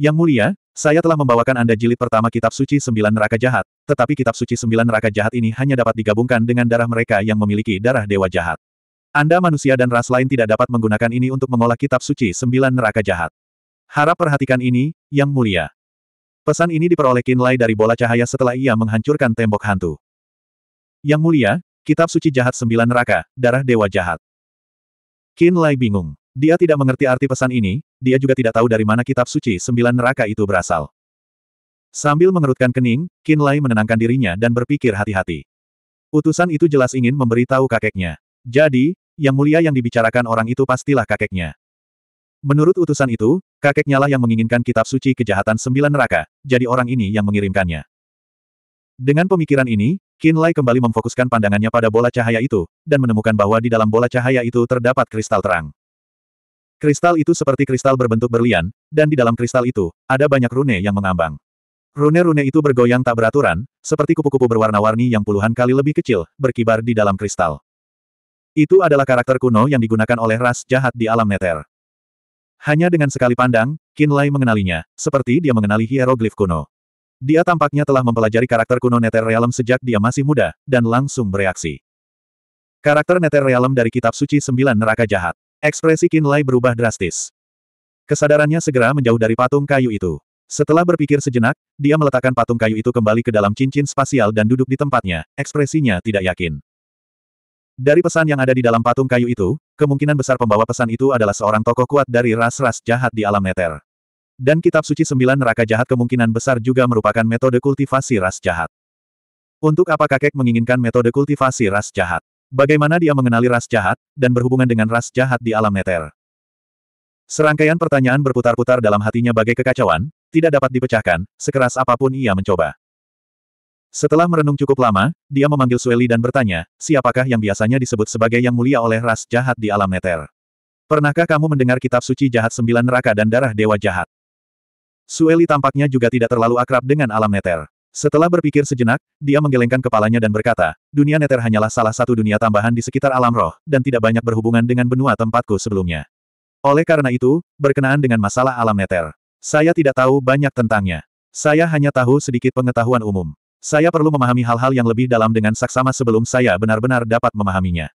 Yang mulia, saya telah membawakan Anda jilid pertama Kitab Suci Sembilan Neraka Jahat, tetapi Kitab Suci Sembilan Neraka Jahat ini hanya dapat digabungkan dengan darah mereka yang memiliki darah Dewa Jahat. Anda manusia dan ras lain tidak dapat menggunakan ini untuk mengolah Kitab Suci Sembilan Neraka Jahat. Harap perhatikan ini, Yang Mulia. Pesan ini diperoleh Kinlay dari bola cahaya setelah ia menghancurkan tembok hantu. Yang Mulia, Kitab Suci Jahat Sembilan Neraka, Darah Dewa Jahat. Kinlay bingung. Dia tidak mengerti arti pesan ini, dia juga tidak tahu dari mana kitab suci sembilan neraka itu berasal. Sambil mengerutkan kening, Qin Lai menenangkan dirinya dan berpikir hati-hati. Utusan itu jelas ingin memberitahu kakeknya. Jadi, yang mulia yang dibicarakan orang itu pastilah kakeknya. Menurut utusan itu, kakeknya lah yang menginginkan kitab suci kejahatan sembilan neraka, jadi orang ini yang mengirimkannya. Dengan pemikiran ini, Qin Lai kembali memfokuskan pandangannya pada bola cahaya itu, dan menemukan bahwa di dalam bola cahaya itu terdapat kristal terang. Kristal itu seperti kristal berbentuk berlian, dan di dalam kristal itu, ada banyak rune yang mengambang. Rune-rune itu bergoyang tak beraturan, seperti kupu-kupu berwarna-warni yang puluhan kali lebih kecil, berkibar di dalam kristal. Itu adalah karakter kuno yang digunakan oleh ras jahat di alam neter. Hanya dengan sekali pandang, Kinlay mengenalinya, seperti dia mengenali hieroglif kuno. Dia tampaknya telah mempelajari karakter kuno Nether Realm sejak dia masih muda, dan langsung bereaksi. Karakter Nether Realm dari Kitab Suci Sembilan Neraka Jahat Ekspresi Kinlay berubah drastis. Kesadarannya segera menjauh dari patung kayu itu. Setelah berpikir sejenak, dia meletakkan patung kayu itu kembali ke dalam cincin spasial dan duduk di tempatnya, ekspresinya tidak yakin. Dari pesan yang ada di dalam patung kayu itu, kemungkinan besar pembawa pesan itu adalah seorang tokoh kuat dari ras-ras jahat di alam neter. Dan kitab suci sembilan neraka jahat kemungkinan besar juga merupakan metode kultivasi ras jahat. Untuk apa kakek menginginkan metode kultivasi ras jahat? Bagaimana dia mengenali ras jahat, dan berhubungan dengan ras jahat di alam neter. Serangkaian pertanyaan berputar-putar dalam hatinya bagai kekacauan, tidak dapat dipecahkan, sekeras apapun ia mencoba. Setelah merenung cukup lama, dia memanggil Sueli dan bertanya, siapakah yang biasanya disebut sebagai yang mulia oleh ras jahat di alam neter? Pernahkah kamu mendengar kitab suci jahat sembilan neraka dan darah dewa jahat? Sueli tampaknya juga tidak terlalu akrab dengan alam neter. Setelah berpikir sejenak, dia menggelengkan kepalanya dan berkata, dunia neter hanyalah salah satu dunia tambahan di sekitar alam roh, dan tidak banyak berhubungan dengan benua tempatku sebelumnya. Oleh karena itu, berkenaan dengan masalah alam neter, saya tidak tahu banyak tentangnya. Saya hanya tahu sedikit pengetahuan umum. Saya perlu memahami hal-hal yang lebih dalam dengan saksama sebelum saya benar-benar dapat memahaminya.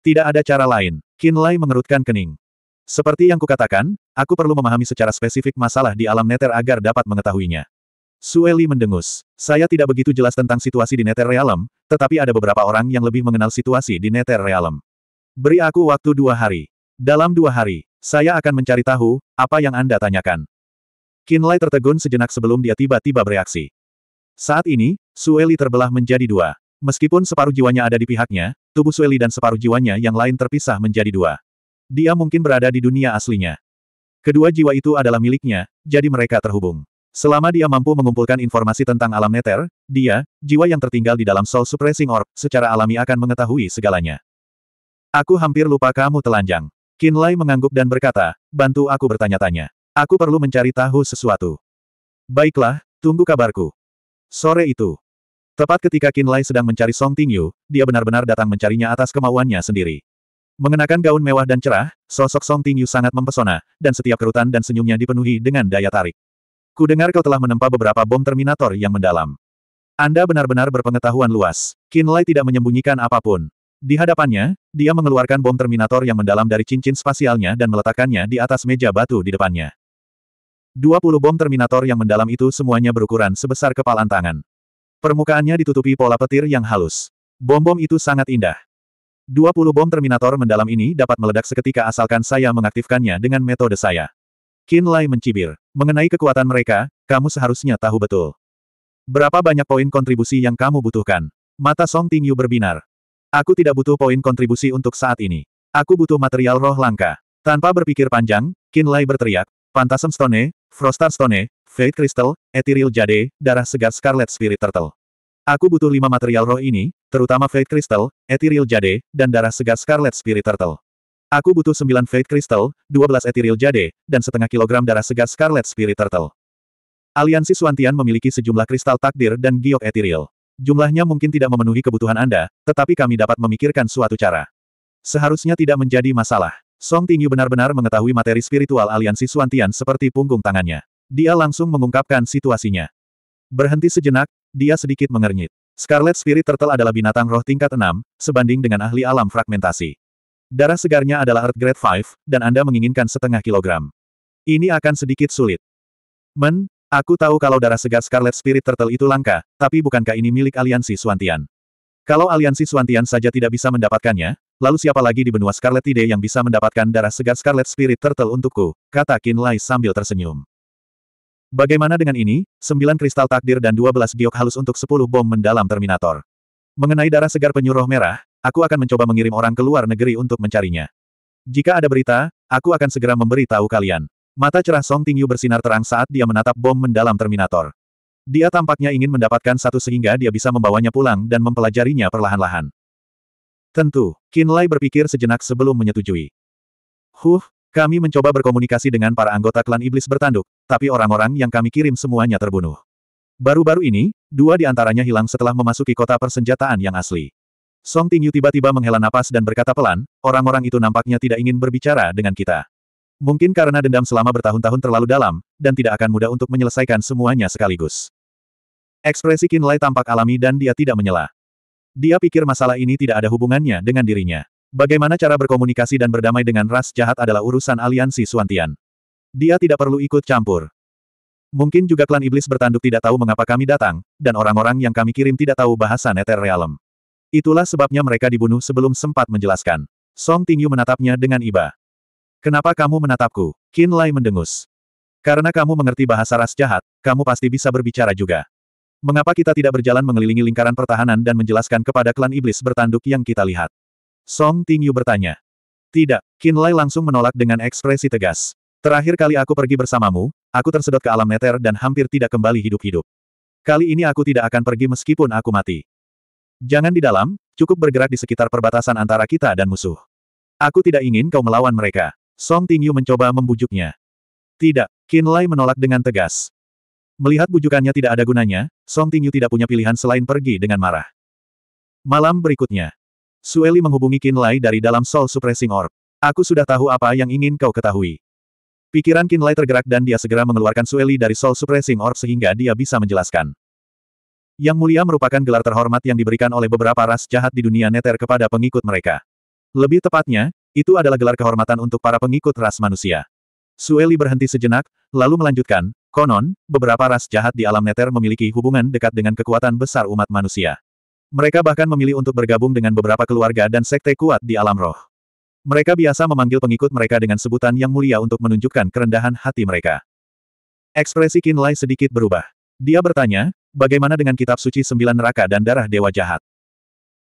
Tidak ada cara lain. Lai mengerutkan kening. Seperti yang kukatakan, aku perlu memahami secara spesifik masalah di alam neter agar dapat mengetahuinya. Sueli mendengus. Saya tidak begitu jelas tentang situasi di Nether Realm, tetapi ada beberapa orang yang lebih mengenal situasi di Nether Realm. Beri aku waktu dua hari. Dalam dua hari, saya akan mencari tahu, apa yang Anda tanyakan. Kinlay tertegun sejenak sebelum dia tiba-tiba bereaksi. Saat ini, Sueli terbelah menjadi dua. Meskipun separuh jiwanya ada di pihaknya, tubuh Sueli dan separuh jiwanya yang lain terpisah menjadi dua. Dia mungkin berada di dunia aslinya. Kedua jiwa itu adalah miliknya, jadi mereka terhubung. Selama dia mampu mengumpulkan informasi tentang alam neter, dia, jiwa yang tertinggal di dalam Soul Suppressing Orb, secara alami akan mengetahui segalanya. Aku hampir lupa kamu telanjang. Qin Lai mengangguk dan berkata, bantu aku bertanya-tanya. Aku perlu mencari tahu sesuatu. Baiklah, tunggu kabarku. Sore itu. Tepat ketika Qin Lai sedang mencari Song Ting Yu, dia benar-benar datang mencarinya atas kemauannya sendiri. Mengenakan gaun mewah dan cerah, sosok Song Ting Yu sangat mempesona, dan setiap kerutan dan senyumnya dipenuhi dengan daya tarik. Kudengar kau telah menempa beberapa bom Terminator yang mendalam. Anda benar-benar berpengetahuan luas. Kinlay tidak menyembunyikan apapun. Di hadapannya, dia mengeluarkan bom Terminator yang mendalam dari cincin spasialnya dan meletakkannya di atas meja batu di depannya. 20 bom Terminator yang mendalam itu semuanya berukuran sebesar kepalan tangan. Permukaannya ditutupi pola petir yang halus. Bom-bom itu sangat indah. 20 bom Terminator mendalam ini dapat meledak seketika asalkan saya mengaktifkannya dengan metode saya. Qin Lai mencibir. Mengenai kekuatan mereka, kamu seharusnya tahu betul. Berapa banyak poin kontribusi yang kamu butuhkan? Mata Song Tingyu berbinar. Aku tidak butuh poin kontribusi untuk saat ini. Aku butuh material roh langka. Tanpa berpikir panjang, Qin Lai berteriak, Phantasm Stone, Frostar Stone, Fate Crystal, Ethereal Jade, Darah Segar Scarlet Spirit Turtle. Aku butuh lima material roh ini, terutama Fate Crystal, Ethereal Jade, dan Darah Segar Scarlet Spirit Turtle. Aku butuh 9 Fate Crystal, 12 Ethereal Jade, dan setengah kilogram darah segar Scarlet Spirit Turtle. Aliansi Suantian memiliki sejumlah kristal takdir dan giok ethereal. Jumlahnya mungkin tidak memenuhi kebutuhan Anda, tetapi kami dapat memikirkan suatu cara. Seharusnya tidak menjadi masalah. Song Tingyu benar-benar mengetahui materi spiritual aliansi Suantian seperti punggung tangannya. Dia langsung mengungkapkan situasinya. Berhenti sejenak, dia sedikit mengernyit. Scarlet Spirit Turtle adalah binatang roh tingkat 6, sebanding dengan ahli alam fragmentasi. Darah segarnya adalah Earth Grade 5, dan Anda menginginkan setengah kilogram. Ini akan sedikit sulit. Men, aku tahu kalau darah segar Scarlet Spirit Turtle itu langka, tapi bukankah ini milik aliansi Suantian? Kalau aliansi Suantian saja tidak bisa mendapatkannya, lalu siapa lagi di benua Scarlet Tide yang bisa mendapatkan darah segar Scarlet Spirit Turtle untukku? Kata Qin Lai sambil tersenyum. Bagaimana dengan ini? 9 kristal takdir dan 12 giok halus untuk 10 bom mendalam Terminator. Mengenai darah segar penyuruh merah, aku akan mencoba mengirim orang ke luar negeri untuk mencarinya. Jika ada berita, aku akan segera memberi tahu kalian. Mata cerah Song Tingyu bersinar terang saat dia menatap bom mendalam Terminator. Dia tampaknya ingin mendapatkan satu sehingga dia bisa membawanya pulang dan mempelajarinya perlahan-lahan. Tentu, Lai berpikir sejenak sebelum menyetujui. Huh, kami mencoba berkomunikasi dengan para anggota klan iblis bertanduk, tapi orang-orang yang kami kirim semuanya terbunuh. Baru-baru ini, dua di antaranya hilang setelah memasuki kota persenjataan yang asli. Song Tingyu tiba-tiba menghela napas dan berkata pelan, orang-orang itu nampaknya tidak ingin berbicara dengan kita. Mungkin karena dendam selama bertahun-tahun terlalu dalam, dan tidak akan mudah untuk menyelesaikan semuanya sekaligus. Ekspresi Qin Lai tampak alami dan dia tidak menyela. Dia pikir masalah ini tidak ada hubungannya dengan dirinya. Bagaimana cara berkomunikasi dan berdamai dengan ras jahat adalah urusan aliansi Suantian. Dia tidak perlu ikut campur. Mungkin juga klan iblis bertanduk tidak tahu mengapa kami datang, dan orang-orang yang kami kirim tidak tahu bahasa Nether Itulah sebabnya mereka dibunuh sebelum sempat menjelaskan. Song Tingyu menatapnya dengan iba. Kenapa kamu menatapku? Qin Lai mendengus. Karena kamu mengerti bahasa ras jahat, kamu pasti bisa berbicara juga. Mengapa kita tidak berjalan mengelilingi lingkaran pertahanan dan menjelaskan kepada klan iblis bertanduk yang kita lihat? Song Tingyu bertanya. Tidak, Qin Lai langsung menolak dengan ekspresi tegas. Terakhir kali aku pergi bersamamu, aku tersedot ke alam neter dan hampir tidak kembali hidup-hidup. Kali ini aku tidak akan pergi meskipun aku mati. Jangan di dalam, cukup bergerak di sekitar perbatasan antara kita dan musuh. Aku tidak ingin kau melawan mereka. Song Tingyu mencoba membujuknya. Tidak, Qin Lai menolak dengan tegas. Melihat bujukannya tidak ada gunanya, Song Tingyu tidak punya pilihan selain pergi dengan marah. Malam berikutnya, Sueli menghubungi Qin Lai dari dalam Soul Suppressing Orb. Aku sudah tahu apa yang ingin kau ketahui. Pikiran Qin Lai tergerak dan dia segera mengeluarkan Sueli dari Soul Suppressing Orb sehingga dia bisa menjelaskan. Yang mulia merupakan gelar terhormat yang diberikan oleh beberapa ras jahat di dunia neter kepada pengikut mereka. Lebih tepatnya, itu adalah gelar kehormatan untuk para pengikut ras manusia. Sueli berhenti sejenak, lalu melanjutkan, konon, beberapa ras jahat di alam neter memiliki hubungan dekat dengan kekuatan besar umat manusia. Mereka bahkan memilih untuk bergabung dengan beberapa keluarga dan sekte kuat di alam roh. Mereka biasa memanggil pengikut mereka dengan sebutan yang mulia untuk menunjukkan kerendahan hati mereka. Ekspresi Kinlay sedikit berubah. Dia bertanya, Bagaimana dengan kitab suci sembilan neraka dan darah dewa jahat?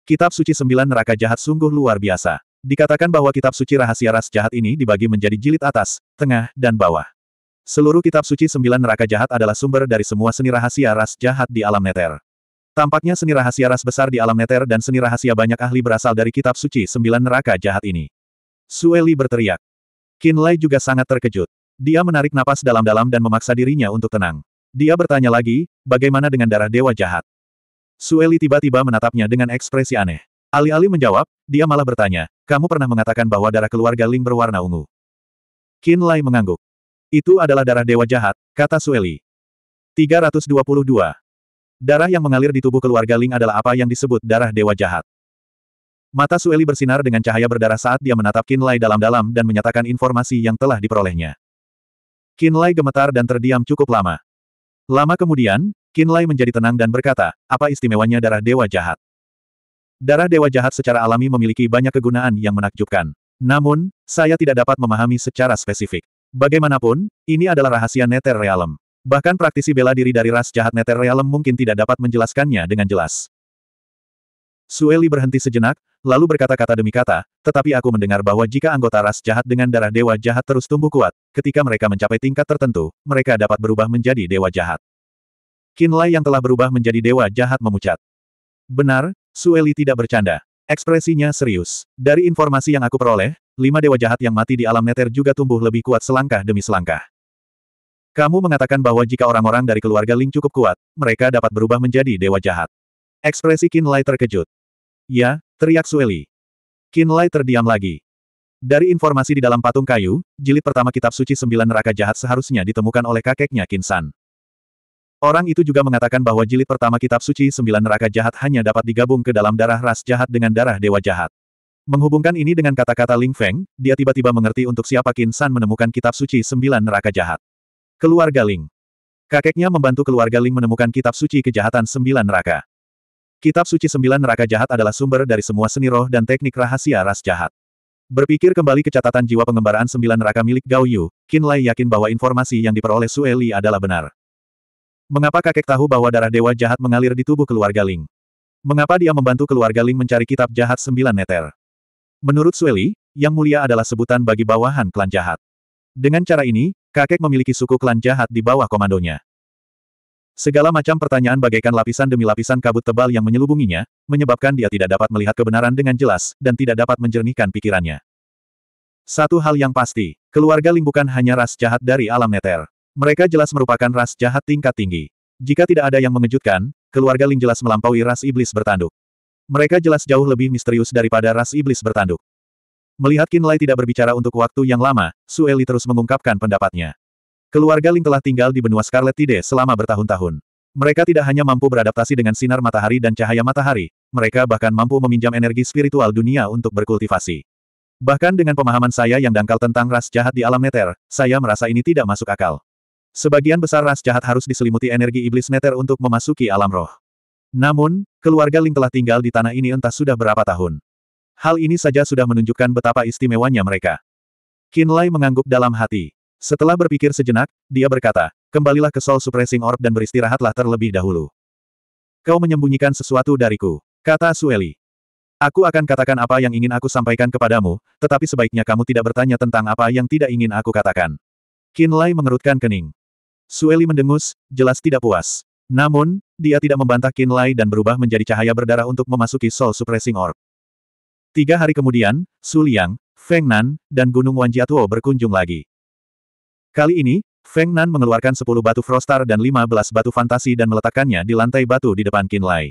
Kitab suci sembilan neraka jahat sungguh luar biasa. Dikatakan bahwa kitab suci rahasia ras jahat ini dibagi menjadi jilid atas, tengah, dan bawah. Seluruh kitab suci sembilan neraka jahat adalah sumber dari semua seni rahasia ras jahat di alam neter. Tampaknya seni rahasia ras besar di alam neter dan seni rahasia banyak ahli berasal dari kitab suci sembilan neraka jahat ini. Sueli berteriak. Kinlay juga sangat terkejut. Dia menarik napas dalam-dalam dan memaksa dirinya untuk tenang. Dia bertanya lagi, bagaimana dengan darah dewa jahat? Sueli tiba-tiba menatapnya dengan ekspresi aneh. Alih-alih menjawab, dia malah bertanya, kamu pernah mengatakan bahwa darah keluarga Ling berwarna ungu. Qin Lai mengangguk. Itu adalah darah dewa jahat, kata Sueli. 322. Darah yang mengalir di tubuh keluarga Ling adalah apa yang disebut darah dewa jahat. Mata Sueli bersinar dengan cahaya berdarah saat dia menatap Qin Lai dalam-dalam dan menyatakan informasi yang telah diperolehnya. Qin Lai gemetar dan terdiam cukup lama. Lama kemudian, Kinlay menjadi tenang dan berkata, apa istimewanya darah dewa jahat? Darah dewa jahat secara alami memiliki banyak kegunaan yang menakjubkan. Namun, saya tidak dapat memahami secara spesifik. Bagaimanapun, ini adalah rahasia Nether Realm. Bahkan praktisi bela diri dari ras jahat Nether Realm mungkin tidak dapat menjelaskannya dengan jelas. Sueli berhenti sejenak, lalu berkata-kata demi kata, tetapi aku mendengar bahwa jika anggota ras jahat dengan darah dewa jahat terus tumbuh kuat, ketika mereka mencapai tingkat tertentu, mereka dapat berubah menjadi dewa jahat. Kinlay yang telah berubah menjadi dewa jahat memucat. Benar, Sueli tidak bercanda. Ekspresinya serius. Dari informasi yang aku peroleh, lima dewa jahat yang mati di alam neter juga tumbuh lebih kuat selangkah demi selangkah. Kamu mengatakan bahwa jika orang-orang dari keluarga Ling cukup kuat, mereka dapat berubah menjadi dewa jahat. Ekspresi Kinlay terkejut. Ya, teriak Sueli. Kinlay terdiam lagi. Dari informasi di dalam patung kayu, jilid pertama kitab suci sembilan neraka jahat seharusnya ditemukan oleh kakeknya Kinsan. Orang itu juga mengatakan bahwa jilid pertama kitab suci sembilan neraka jahat hanya dapat digabung ke dalam darah ras jahat dengan darah dewa jahat. Menghubungkan ini dengan kata-kata Ling Feng, dia tiba-tiba mengerti untuk siapa Kinsan menemukan kitab suci sembilan neraka jahat. Keluarga Ling. Kakeknya membantu keluarga Ling menemukan kitab suci kejahatan sembilan neraka. Kitab Suci Sembilan Neraka Jahat adalah sumber dari semua seni roh dan teknik rahasia ras jahat. Berpikir kembali ke catatan jiwa pengembaraan Sembilan Neraka milik Gao Yu, Qin Lai yakin bahwa informasi yang diperoleh Sue Li adalah benar. Mengapa kakek tahu bahwa darah dewa jahat mengalir di tubuh keluarga Ling? Mengapa dia membantu keluarga Ling mencari kitab jahat Sembilan Neter? Menurut Sueli, Li, yang mulia adalah sebutan bagi bawahan klan jahat. Dengan cara ini, kakek memiliki suku klan jahat di bawah komandonya. Segala macam pertanyaan bagaikan lapisan demi lapisan kabut tebal yang menyelubunginya, menyebabkan dia tidak dapat melihat kebenaran dengan jelas, dan tidak dapat menjernihkan pikirannya. Satu hal yang pasti, keluarga Ling bukan hanya ras jahat dari alam neter. Mereka jelas merupakan ras jahat tingkat tinggi. Jika tidak ada yang mengejutkan, keluarga Ling jelas melampaui ras iblis bertanduk. Mereka jelas jauh lebih misterius daripada ras iblis bertanduk. Melihat Kinlay tidak berbicara untuk waktu yang lama, Sueli terus mengungkapkan pendapatnya. Keluarga Ling telah tinggal di benua Scarlet Tide selama bertahun-tahun. Mereka tidak hanya mampu beradaptasi dengan sinar matahari dan cahaya matahari, mereka bahkan mampu meminjam energi spiritual dunia untuk berkultivasi. Bahkan dengan pemahaman saya yang dangkal tentang ras jahat di alam neter, saya merasa ini tidak masuk akal. Sebagian besar ras jahat harus diselimuti energi iblis neter untuk memasuki alam roh. Namun, keluarga Ling telah tinggal di tanah ini entah sudah berapa tahun. Hal ini saja sudah menunjukkan betapa istimewanya mereka. Kinlay mengangguk dalam hati. Setelah berpikir sejenak, dia berkata, kembalilah ke Soul Suppressing Orb dan beristirahatlah terlebih dahulu. Kau menyembunyikan sesuatu dariku, kata Sueli. Aku akan katakan apa yang ingin aku sampaikan kepadamu, tetapi sebaiknya kamu tidak bertanya tentang apa yang tidak ingin aku katakan. Lai mengerutkan kening. Sueli mendengus, jelas tidak puas. Namun, dia tidak membantah Lai dan berubah menjadi cahaya berdarah untuk memasuki Soul Suppressing Orb. Tiga hari kemudian, Su Liang, Feng Nan, dan Gunung Wanjiatuo berkunjung lagi. Kali ini, Feng Nan mengeluarkan 10 batu frostar dan 15 batu fantasi dan meletakkannya di lantai batu di depan Qin Lai.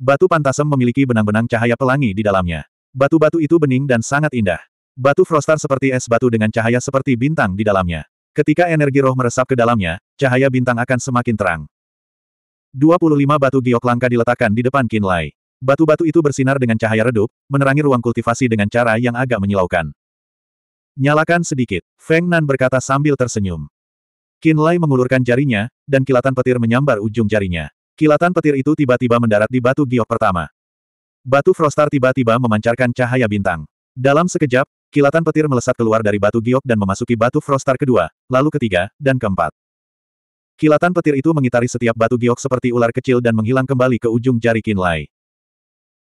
Batu pantasem memiliki benang-benang cahaya pelangi di dalamnya. Batu-batu itu bening dan sangat indah. Batu frostar seperti es batu dengan cahaya seperti bintang di dalamnya. Ketika energi roh meresap ke dalamnya, cahaya bintang akan semakin terang. 25 batu giok langka diletakkan di depan Qin Lai. Batu-batu itu bersinar dengan cahaya redup, menerangi ruang kultivasi dengan cara yang agak menyilaukan. Nyalakan sedikit, Feng Nan berkata sambil tersenyum. Qin Lai mengulurkan jarinya, dan kilatan petir menyambar ujung jarinya. Kilatan petir itu tiba-tiba mendarat di batu giok pertama. Batu Frostar tiba-tiba memancarkan cahaya bintang. Dalam sekejap, kilatan petir melesat keluar dari batu giok dan memasuki batu Frostar kedua, lalu ketiga, dan keempat. Kilatan petir itu mengitari setiap batu giok seperti ular kecil dan menghilang kembali ke ujung jari Qin Lai.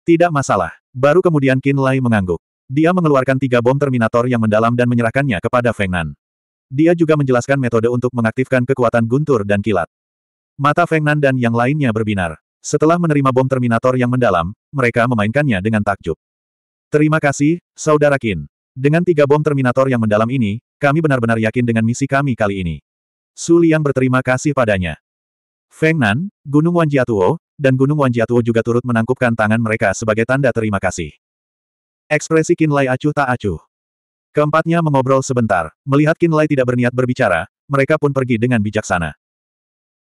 Tidak masalah. Baru kemudian Qin Lai mengangguk. Dia mengeluarkan tiga bom Terminator yang mendalam dan menyerahkannya kepada Feng Nan. Dia juga menjelaskan metode untuk mengaktifkan kekuatan guntur dan kilat. Mata Feng Nan dan yang lainnya berbinar. Setelah menerima bom Terminator yang mendalam, mereka memainkannya dengan takjub. Terima kasih, Saudara Qin. Dengan tiga bom Terminator yang mendalam ini, kami benar-benar yakin dengan misi kami kali ini. Su Liang berterima kasih padanya. Feng Nan, Gunung Wanjiatuo, dan Gunung Wanjiatuo juga turut menangkupkan tangan mereka sebagai tanda terima kasih. Ekspresi Kinlay acuh tak acuh. Keempatnya mengobrol sebentar, melihat Kinlay tidak berniat berbicara, mereka pun pergi dengan bijaksana.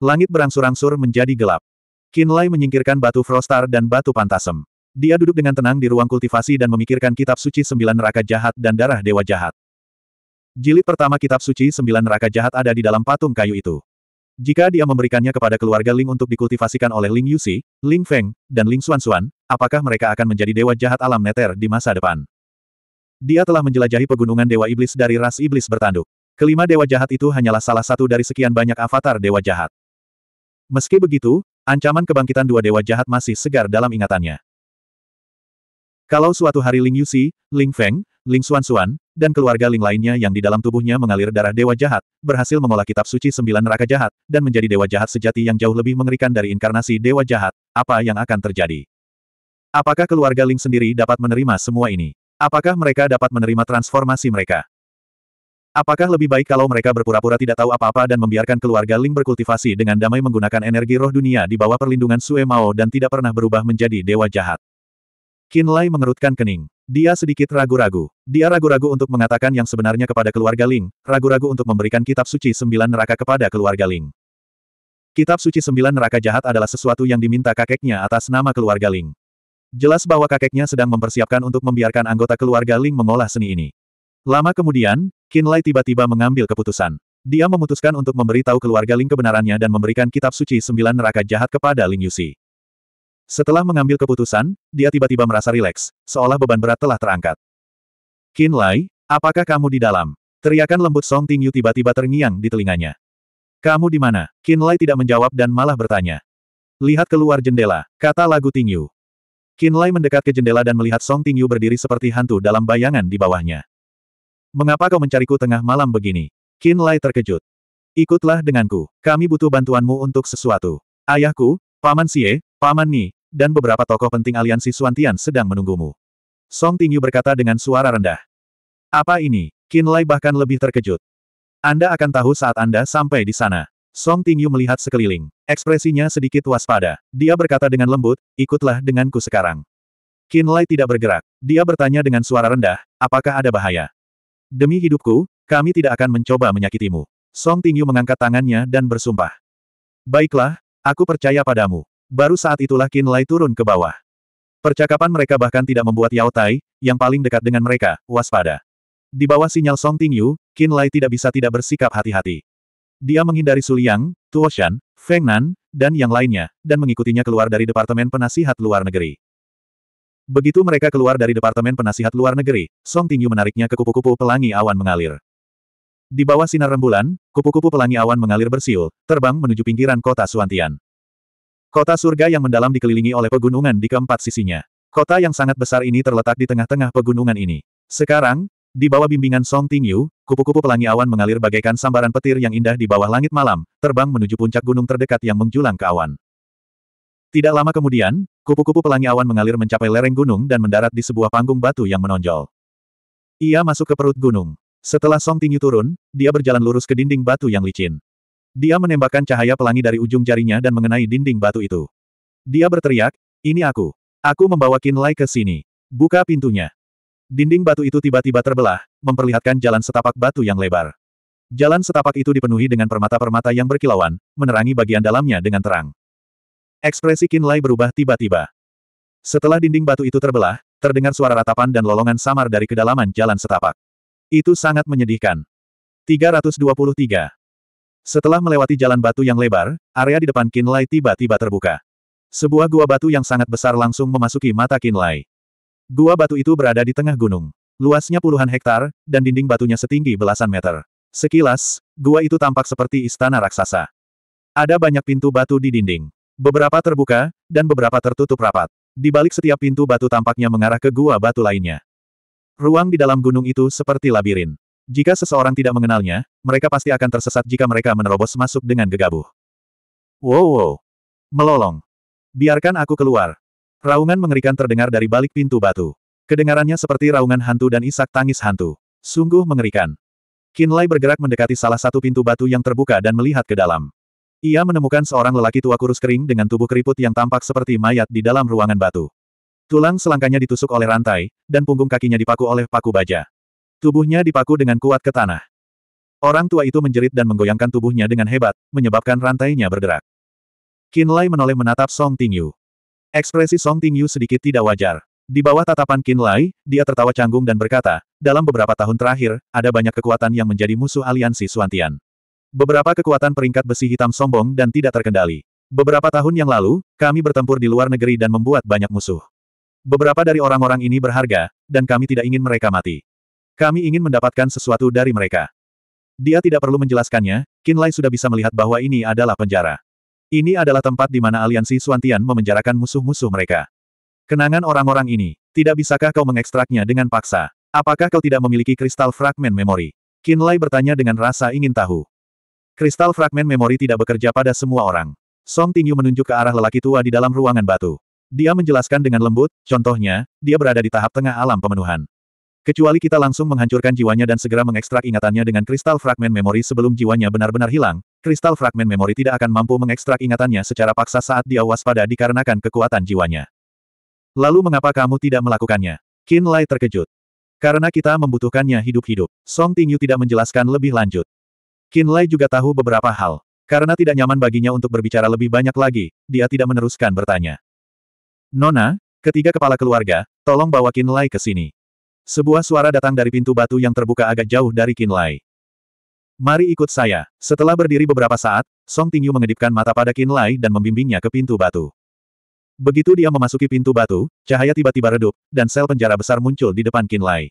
Langit berangsur-angsur menjadi gelap. Kinlay menyingkirkan batu frostar dan batu pantasem. Dia duduk dengan tenang di ruang kultivasi dan memikirkan kitab suci sembilan neraka jahat dan darah dewa jahat. Jilid pertama kitab suci sembilan neraka jahat ada di dalam patung kayu itu. Jika dia memberikannya kepada keluarga Ling untuk dikultivasikan oleh Ling Yusi, Ling Feng, dan Ling Xuan Xuan apakah mereka akan menjadi dewa jahat alam neter di masa depan. Dia telah menjelajahi pegunungan dewa iblis dari ras iblis bertanduk. Kelima dewa jahat itu hanyalah salah satu dari sekian banyak avatar dewa jahat. Meski begitu, ancaman kebangkitan dua dewa jahat masih segar dalam ingatannya. Kalau suatu hari Ling Yusi, Ling Feng, Ling Xuan Xuan, dan keluarga Ling lainnya yang di dalam tubuhnya mengalir darah dewa jahat, berhasil mengolah kitab suci sembilan neraka jahat, dan menjadi dewa jahat sejati yang jauh lebih mengerikan dari inkarnasi dewa jahat, apa yang akan terjadi? Apakah keluarga Ling sendiri dapat menerima semua ini? Apakah mereka dapat menerima transformasi mereka? Apakah lebih baik kalau mereka berpura-pura tidak tahu apa-apa dan membiarkan keluarga Ling berkultivasi dengan damai menggunakan energi roh dunia di bawah perlindungan Sue Mao dan tidak pernah berubah menjadi dewa jahat? Qin Lai mengerutkan kening. Dia sedikit ragu-ragu. Dia ragu-ragu untuk mengatakan yang sebenarnya kepada keluarga Ling, ragu-ragu untuk memberikan kitab suci sembilan neraka kepada keluarga Ling. Kitab suci sembilan neraka jahat adalah sesuatu yang diminta kakeknya atas nama keluarga Ling. Jelas bahwa kakeknya sedang mempersiapkan untuk membiarkan anggota keluarga Ling mengolah seni ini. Lama kemudian, Lai tiba-tiba mengambil keputusan. Dia memutuskan untuk memberitahu keluarga Ling kebenarannya dan memberikan kitab suci sembilan neraka jahat kepada Ling Yusi. Setelah mengambil keputusan, dia tiba-tiba merasa rileks, seolah beban berat telah terangkat. Lai, apakah kamu di dalam? Teriakan lembut Song Tingyu tiba-tiba terngiang di telinganya. Kamu di mana? Lai tidak menjawab dan malah bertanya. Lihat keluar jendela, kata lagu Ting Yu. Lai mendekat ke jendela dan melihat Song Tingyu berdiri seperti hantu dalam bayangan di bawahnya. Mengapa kau mencariku tengah malam begini? Lai terkejut. Ikutlah denganku. Kami butuh bantuanmu untuk sesuatu. Ayahku, Paman Xie, Paman Ni, dan beberapa tokoh penting aliansi Suantian sedang menunggumu. Song Tingyu berkata dengan suara rendah. Apa ini? Lai bahkan lebih terkejut. Anda akan tahu saat Anda sampai di sana. Song Tingyu melihat sekeliling. Ekspresinya sedikit waspada. Dia berkata dengan lembut, ikutlah denganku sekarang. Qin Lai tidak bergerak. Dia bertanya dengan suara rendah, apakah ada bahaya? Demi hidupku, kami tidak akan mencoba menyakitimu. Song Tingyu mengangkat tangannya dan bersumpah. Baiklah, aku percaya padamu. Baru saat itulah Qin Lai turun ke bawah. Percakapan mereka bahkan tidak membuat Yao Tai, yang paling dekat dengan mereka, waspada. Di bawah sinyal Song Tingyu, Qin Lai tidak bisa tidak bersikap hati-hati. Dia menghindari Suliang, Liang, Tuoshan, Feng Nan, dan yang lainnya, dan mengikutinya keluar dari Departemen Penasihat Luar Negeri. Begitu mereka keluar dari Departemen Penasihat Luar Negeri, Song Tingyu menariknya ke kupu-kupu pelangi awan mengalir. Di bawah sinar rembulan, kupu-kupu pelangi awan mengalir bersiul, terbang menuju pinggiran kota Suantian. Kota surga yang mendalam dikelilingi oleh pegunungan di keempat sisinya. Kota yang sangat besar ini terletak di tengah-tengah pegunungan ini. Sekarang, di bawah bimbingan Song Tingyu, kupu-kupu pelangi awan mengalir bagaikan sambaran petir yang indah di bawah langit malam, terbang menuju puncak gunung terdekat yang menjulang ke awan. Tidak lama kemudian, kupu-kupu pelangi awan mengalir mencapai lereng gunung dan mendarat di sebuah panggung batu yang menonjol. Ia masuk ke perut gunung. Setelah Song Tingyu turun, dia berjalan lurus ke dinding batu yang licin. Dia menembakkan cahaya pelangi dari ujung jarinya dan mengenai dinding batu itu. Dia berteriak, ini aku. Aku membawa Qin ke sini. Buka pintunya. Dinding batu itu tiba-tiba terbelah, memperlihatkan jalan setapak batu yang lebar. Jalan setapak itu dipenuhi dengan permata-permata yang berkilauan, menerangi bagian dalamnya dengan terang. Ekspresi Kinlay berubah tiba-tiba. Setelah dinding batu itu terbelah, terdengar suara ratapan dan lolongan samar dari kedalaman jalan setapak. Itu sangat menyedihkan. 323. Setelah melewati jalan batu yang lebar, area di depan Kinlay tiba-tiba terbuka. Sebuah gua batu yang sangat besar langsung memasuki mata Kinlay. Gua batu itu berada di tengah gunung. Luasnya puluhan hektar, dan dinding batunya setinggi belasan meter. Sekilas, gua itu tampak seperti istana raksasa. Ada banyak pintu batu di dinding. Beberapa terbuka, dan beberapa tertutup rapat. Di balik setiap pintu batu tampaknya mengarah ke gua batu lainnya. Ruang di dalam gunung itu seperti labirin. Jika seseorang tidak mengenalnya, mereka pasti akan tersesat jika mereka menerobos masuk dengan gegabah. Wow, wow. Melolong. Biarkan aku keluar. Raungan mengerikan terdengar dari balik pintu batu. Kedengarannya seperti raungan hantu dan isak tangis hantu. Sungguh mengerikan. Kinlay bergerak mendekati salah satu pintu batu yang terbuka dan melihat ke dalam. Ia menemukan seorang lelaki tua kurus kering dengan tubuh keriput yang tampak seperti mayat di dalam ruangan batu. Tulang selangkanya ditusuk oleh rantai, dan punggung kakinya dipaku oleh paku baja. Tubuhnya dipaku dengan kuat ke tanah. Orang tua itu menjerit dan menggoyangkan tubuhnya dengan hebat, menyebabkan rantainya bergerak. Kinlay menoleh menatap Song Tingyu. Ekspresi Song Tingyu sedikit tidak wajar. Di bawah tatapan Qin Lai, dia tertawa canggung dan berkata, dalam beberapa tahun terakhir, ada banyak kekuatan yang menjadi musuh aliansi Suantian. Beberapa kekuatan peringkat besi hitam sombong dan tidak terkendali. Beberapa tahun yang lalu, kami bertempur di luar negeri dan membuat banyak musuh. Beberapa dari orang-orang ini berharga, dan kami tidak ingin mereka mati. Kami ingin mendapatkan sesuatu dari mereka. Dia tidak perlu menjelaskannya, Qin Lai sudah bisa melihat bahwa ini adalah penjara. Ini adalah tempat di mana aliansi Suantian memenjarakan musuh-musuh mereka. Kenangan orang-orang ini, tidak bisakah kau mengekstraknya dengan paksa? Apakah kau tidak memiliki kristal fragmen memori? Lai bertanya dengan rasa ingin tahu. Kristal fragmen memori tidak bekerja pada semua orang. Song Tingyu menunjuk ke arah lelaki tua di dalam ruangan batu. Dia menjelaskan dengan lembut, contohnya, dia berada di tahap tengah alam pemenuhan. Kecuali kita langsung menghancurkan jiwanya dan segera mengekstrak ingatannya dengan kristal fragmen memori sebelum jiwanya benar-benar hilang, kristal fragmen memori tidak akan mampu mengekstrak ingatannya secara paksa saat dia waspada dikarenakan kekuatan jiwanya. Lalu mengapa kamu tidak melakukannya? Qin Lai terkejut. Karena kita membutuhkannya hidup-hidup. Song Tingyu tidak menjelaskan lebih lanjut. Qin Lai juga tahu beberapa hal. Karena tidak nyaman baginya untuk berbicara lebih banyak lagi, dia tidak meneruskan bertanya. Nona, ketiga kepala keluarga, tolong bawa Qin Lai ke sini. Sebuah suara datang dari pintu batu yang terbuka agak jauh dari Kinlai. Mari ikut saya. Setelah berdiri beberapa saat, Song Tingyu mengedipkan mata pada Kinlai dan membimbingnya ke pintu batu. Begitu dia memasuki pintu batu, cahaya tiba-tiba redup, dan sel penjara besar muncul di depan Kinlai.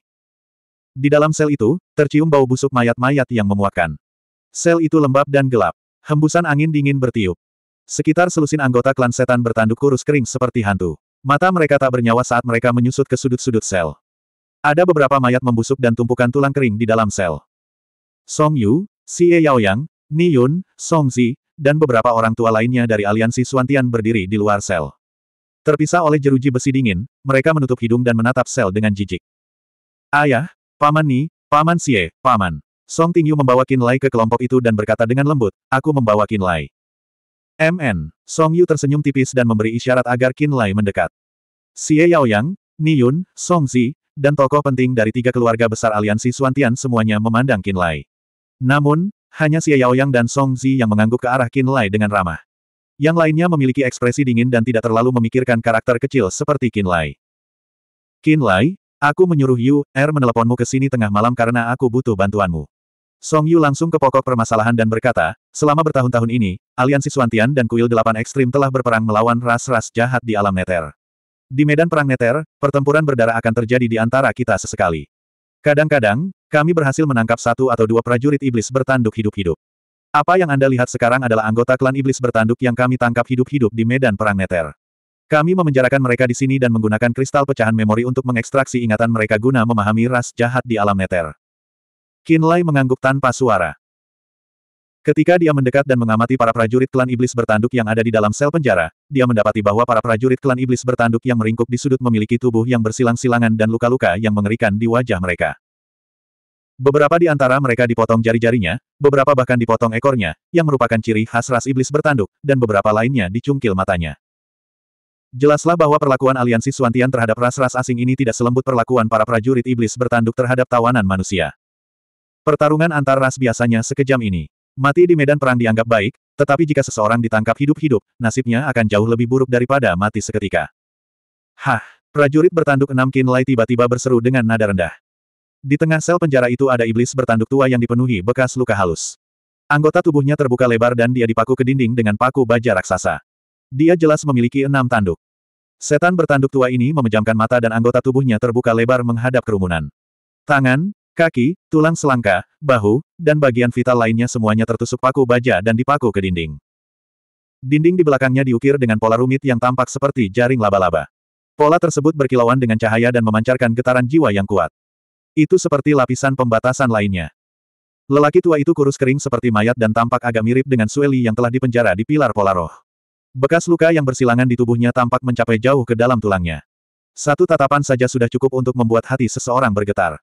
Di dalam sel itu, tercium bau busuk mayat-mayat yang memuakkan. Sel itu lembab dan gelap. Hembusan angin dingin bertiup. Sekitar selusin anggota klan setan bertanduk kurus kering seperti hantu. Mata mereka tak bernyawa saat mereka menyusut ke sudut-sudut sel. Ada beberapa mayat membusuk dan tumpukan tulang kering di dalam sel. Song Yu, Si Xie Yaoyang, Ni Yun, Song Zi, dan beberapa orang tua lainnya dari aliansi Suantian berdiri di luar sel. Terpisah oleh jeruji besi dingin, mereka menutup hidung dan menatap sel dengan jijik. Ayah, Paman Ni, Paman Xie, Paman. Song Tingyu membawa Qin Lai ke kelompok itu dan berkata dengan lembut, aku membawa Qin Lai. MN, Song Yu tersenyum tipis dan memberi isyarat agar Qin Lai mendekat. Si Xie Yaoyang, Ni Yun, Song Zi, dan tokoh penting dari tiga keluarga besar aliansi Suantian semuanya memandang Qin Lai. Namun, hanya Xie Yaoyang dan Song Zi yang mengangguk ke arah Qin Lai dengan ramah. Yang lainnya memiliki ekspresi dingin dan tidak terlalu memikirkan karakter kecil seperti Qin Lai. Qin Lai, aku menyuruh Yu, Er meneleponmu ke sini tengah malam karena aku butuh bantuanmu. Song Yu langsung ke pokok permasalahan dan berkata, selama bertahun-tahun ini, aliansi Suantian dan Kuil Delapan Ekstrim telah berperang melawan ras-ras jahat di alam neter. Di medan perang neter, pertempuran berdarah akan terjadi di antara kita sesekali. Kadang-kadang, kami berhasil menangkap satu atau dua prajurit iblis bertanduk hidup-hidup. Apa yang Anda lihat sekarang adalah anggota klan iblis bertanduk yang kami tangkap hidup-hidup di medan perang neter. Kami memenjarakan mereka di sini dan menggunakan kristal pecahan memori untuk mengekstraksi ingatan mereka guna memahami ras jahat di alam neter. Kinlay mengangguk tanpa suara. Ketika dia mendekat dan mengamati para prajurit klan iblis bertanduk yang ada di dalam sel penjara, dia mendapati bahwa para prajurit klan iblis bertanduk yang meringkuk di sudut memiliki tubuh yang bersilang-silangan dan luka-luka yang mengerikan di wajah mereka. Beberapa di antara mereka dipotong jari-jarinya, beberapa bahkan dipotong ekornya, yang merupakan ciri khas ras iblis bertanduk, dan beberapa lainnya dicungkil matanya. Jelaslah bahwa perlakuan aliansi Suantian terhadap ras-ras asing ini tidak selembut perlakuan para prajurit iblis bertanduk terhadap tawanan manusia. Pertarungan antar ras biasanya sekejam ini. Mati di medan perang dianggap baik, tetapi jika seseorang ditangkap hidup-hidup, nasibnya akan jauh lebih buruk daripada mati seketika. Hah! Prajurit bertanduk enam kinlay tiba-tiba berseru dengan nada rendah. Di tengah sel penjara itu ada iblis bertanduk tua yang dipenuhi bekas luka halus. Anggota tubuhnya terbuka lebar dan dia dipaku ke dinding dengan paku baja raksasa. Dia jelas memiliki enam tanduk. Setan bertanduk tua ini memejamkan mata dan anggota tubuhnya terbuka lebar menghadap kerumunan. Tangan, Kaki, tulang selangka, bahu, dan bagian vital lainnya semuanya tertusuk paku baja dan dipaku ke dinding. Dinding di belakangnya diukir dengan pola rumit yang tampak seperti jaring laba-laba. Pola tersebut berkilauan dengan cahaya dan memancarkan getaran jiwa yang kuat. Itu seperti lapisan pembatasan lainnya. Lelaki tua itu kurus kering seperti mayat dan tampak agak mirip dengan Sueli yang telah dipenjara di pilar pola roh. Bekas luka yang bersilangan di tubuhnya tampak mencapai jauh ke dalam tulangnya. Satu tatapan saja sudah cukup untuk membuat hati seseorang bergetar.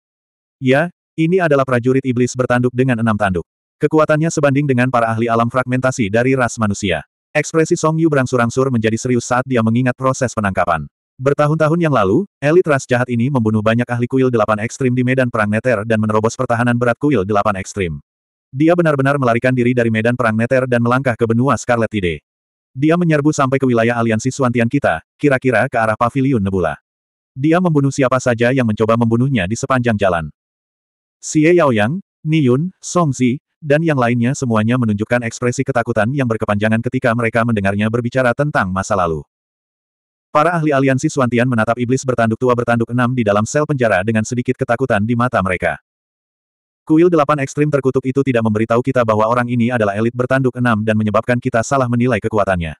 Ya, ini adalah prajurit iblis bertanduk dengan enam tanduk. Kekuatannya sebanding dengan para ahli alam fragmentasi dari ras manusia. Ekspresi Song Yu berangsur-angsur menjadi serius saat dia mengingat proses penangkapan. Bertahun-tahun yang lalu, elit ras jahat ini membunuh banyak ahli kuil delapan ekstrim di medan perang Neter dan menerobos pertahanan berat kuil delapan ekstrim. Dia benar-benar melarikan diri dari medan perang Neter dan melangkah ke benua Scarlet Tide. Dia menyerbu sampai ke wilayah aliansi Suantian kita, kira-kira ke arah paviliun Nebula. Dia membunuh siapa saja yang mencoba membunuhnya di sepanjang jalan. Xie Yaoyang, Yun, Songzi, dan yang lainnya semuanya menunjukkan ekspresi ketakutan yang berkepanjangan ketika mereka mendengarnya berbicara tentang masa lalu. Para ahli aliansi Suantian menatap iblis bertanduk tua bertanduk enam di dalam sel penjara dengan sedikit ketakutan di mata mereka. Kuil delapan ekstrim terkutuk itu tidak memberitahu kita bahwa orang ini adalah elit bertanduk enam dan menyebabkan kita salah menilai kekuatannya.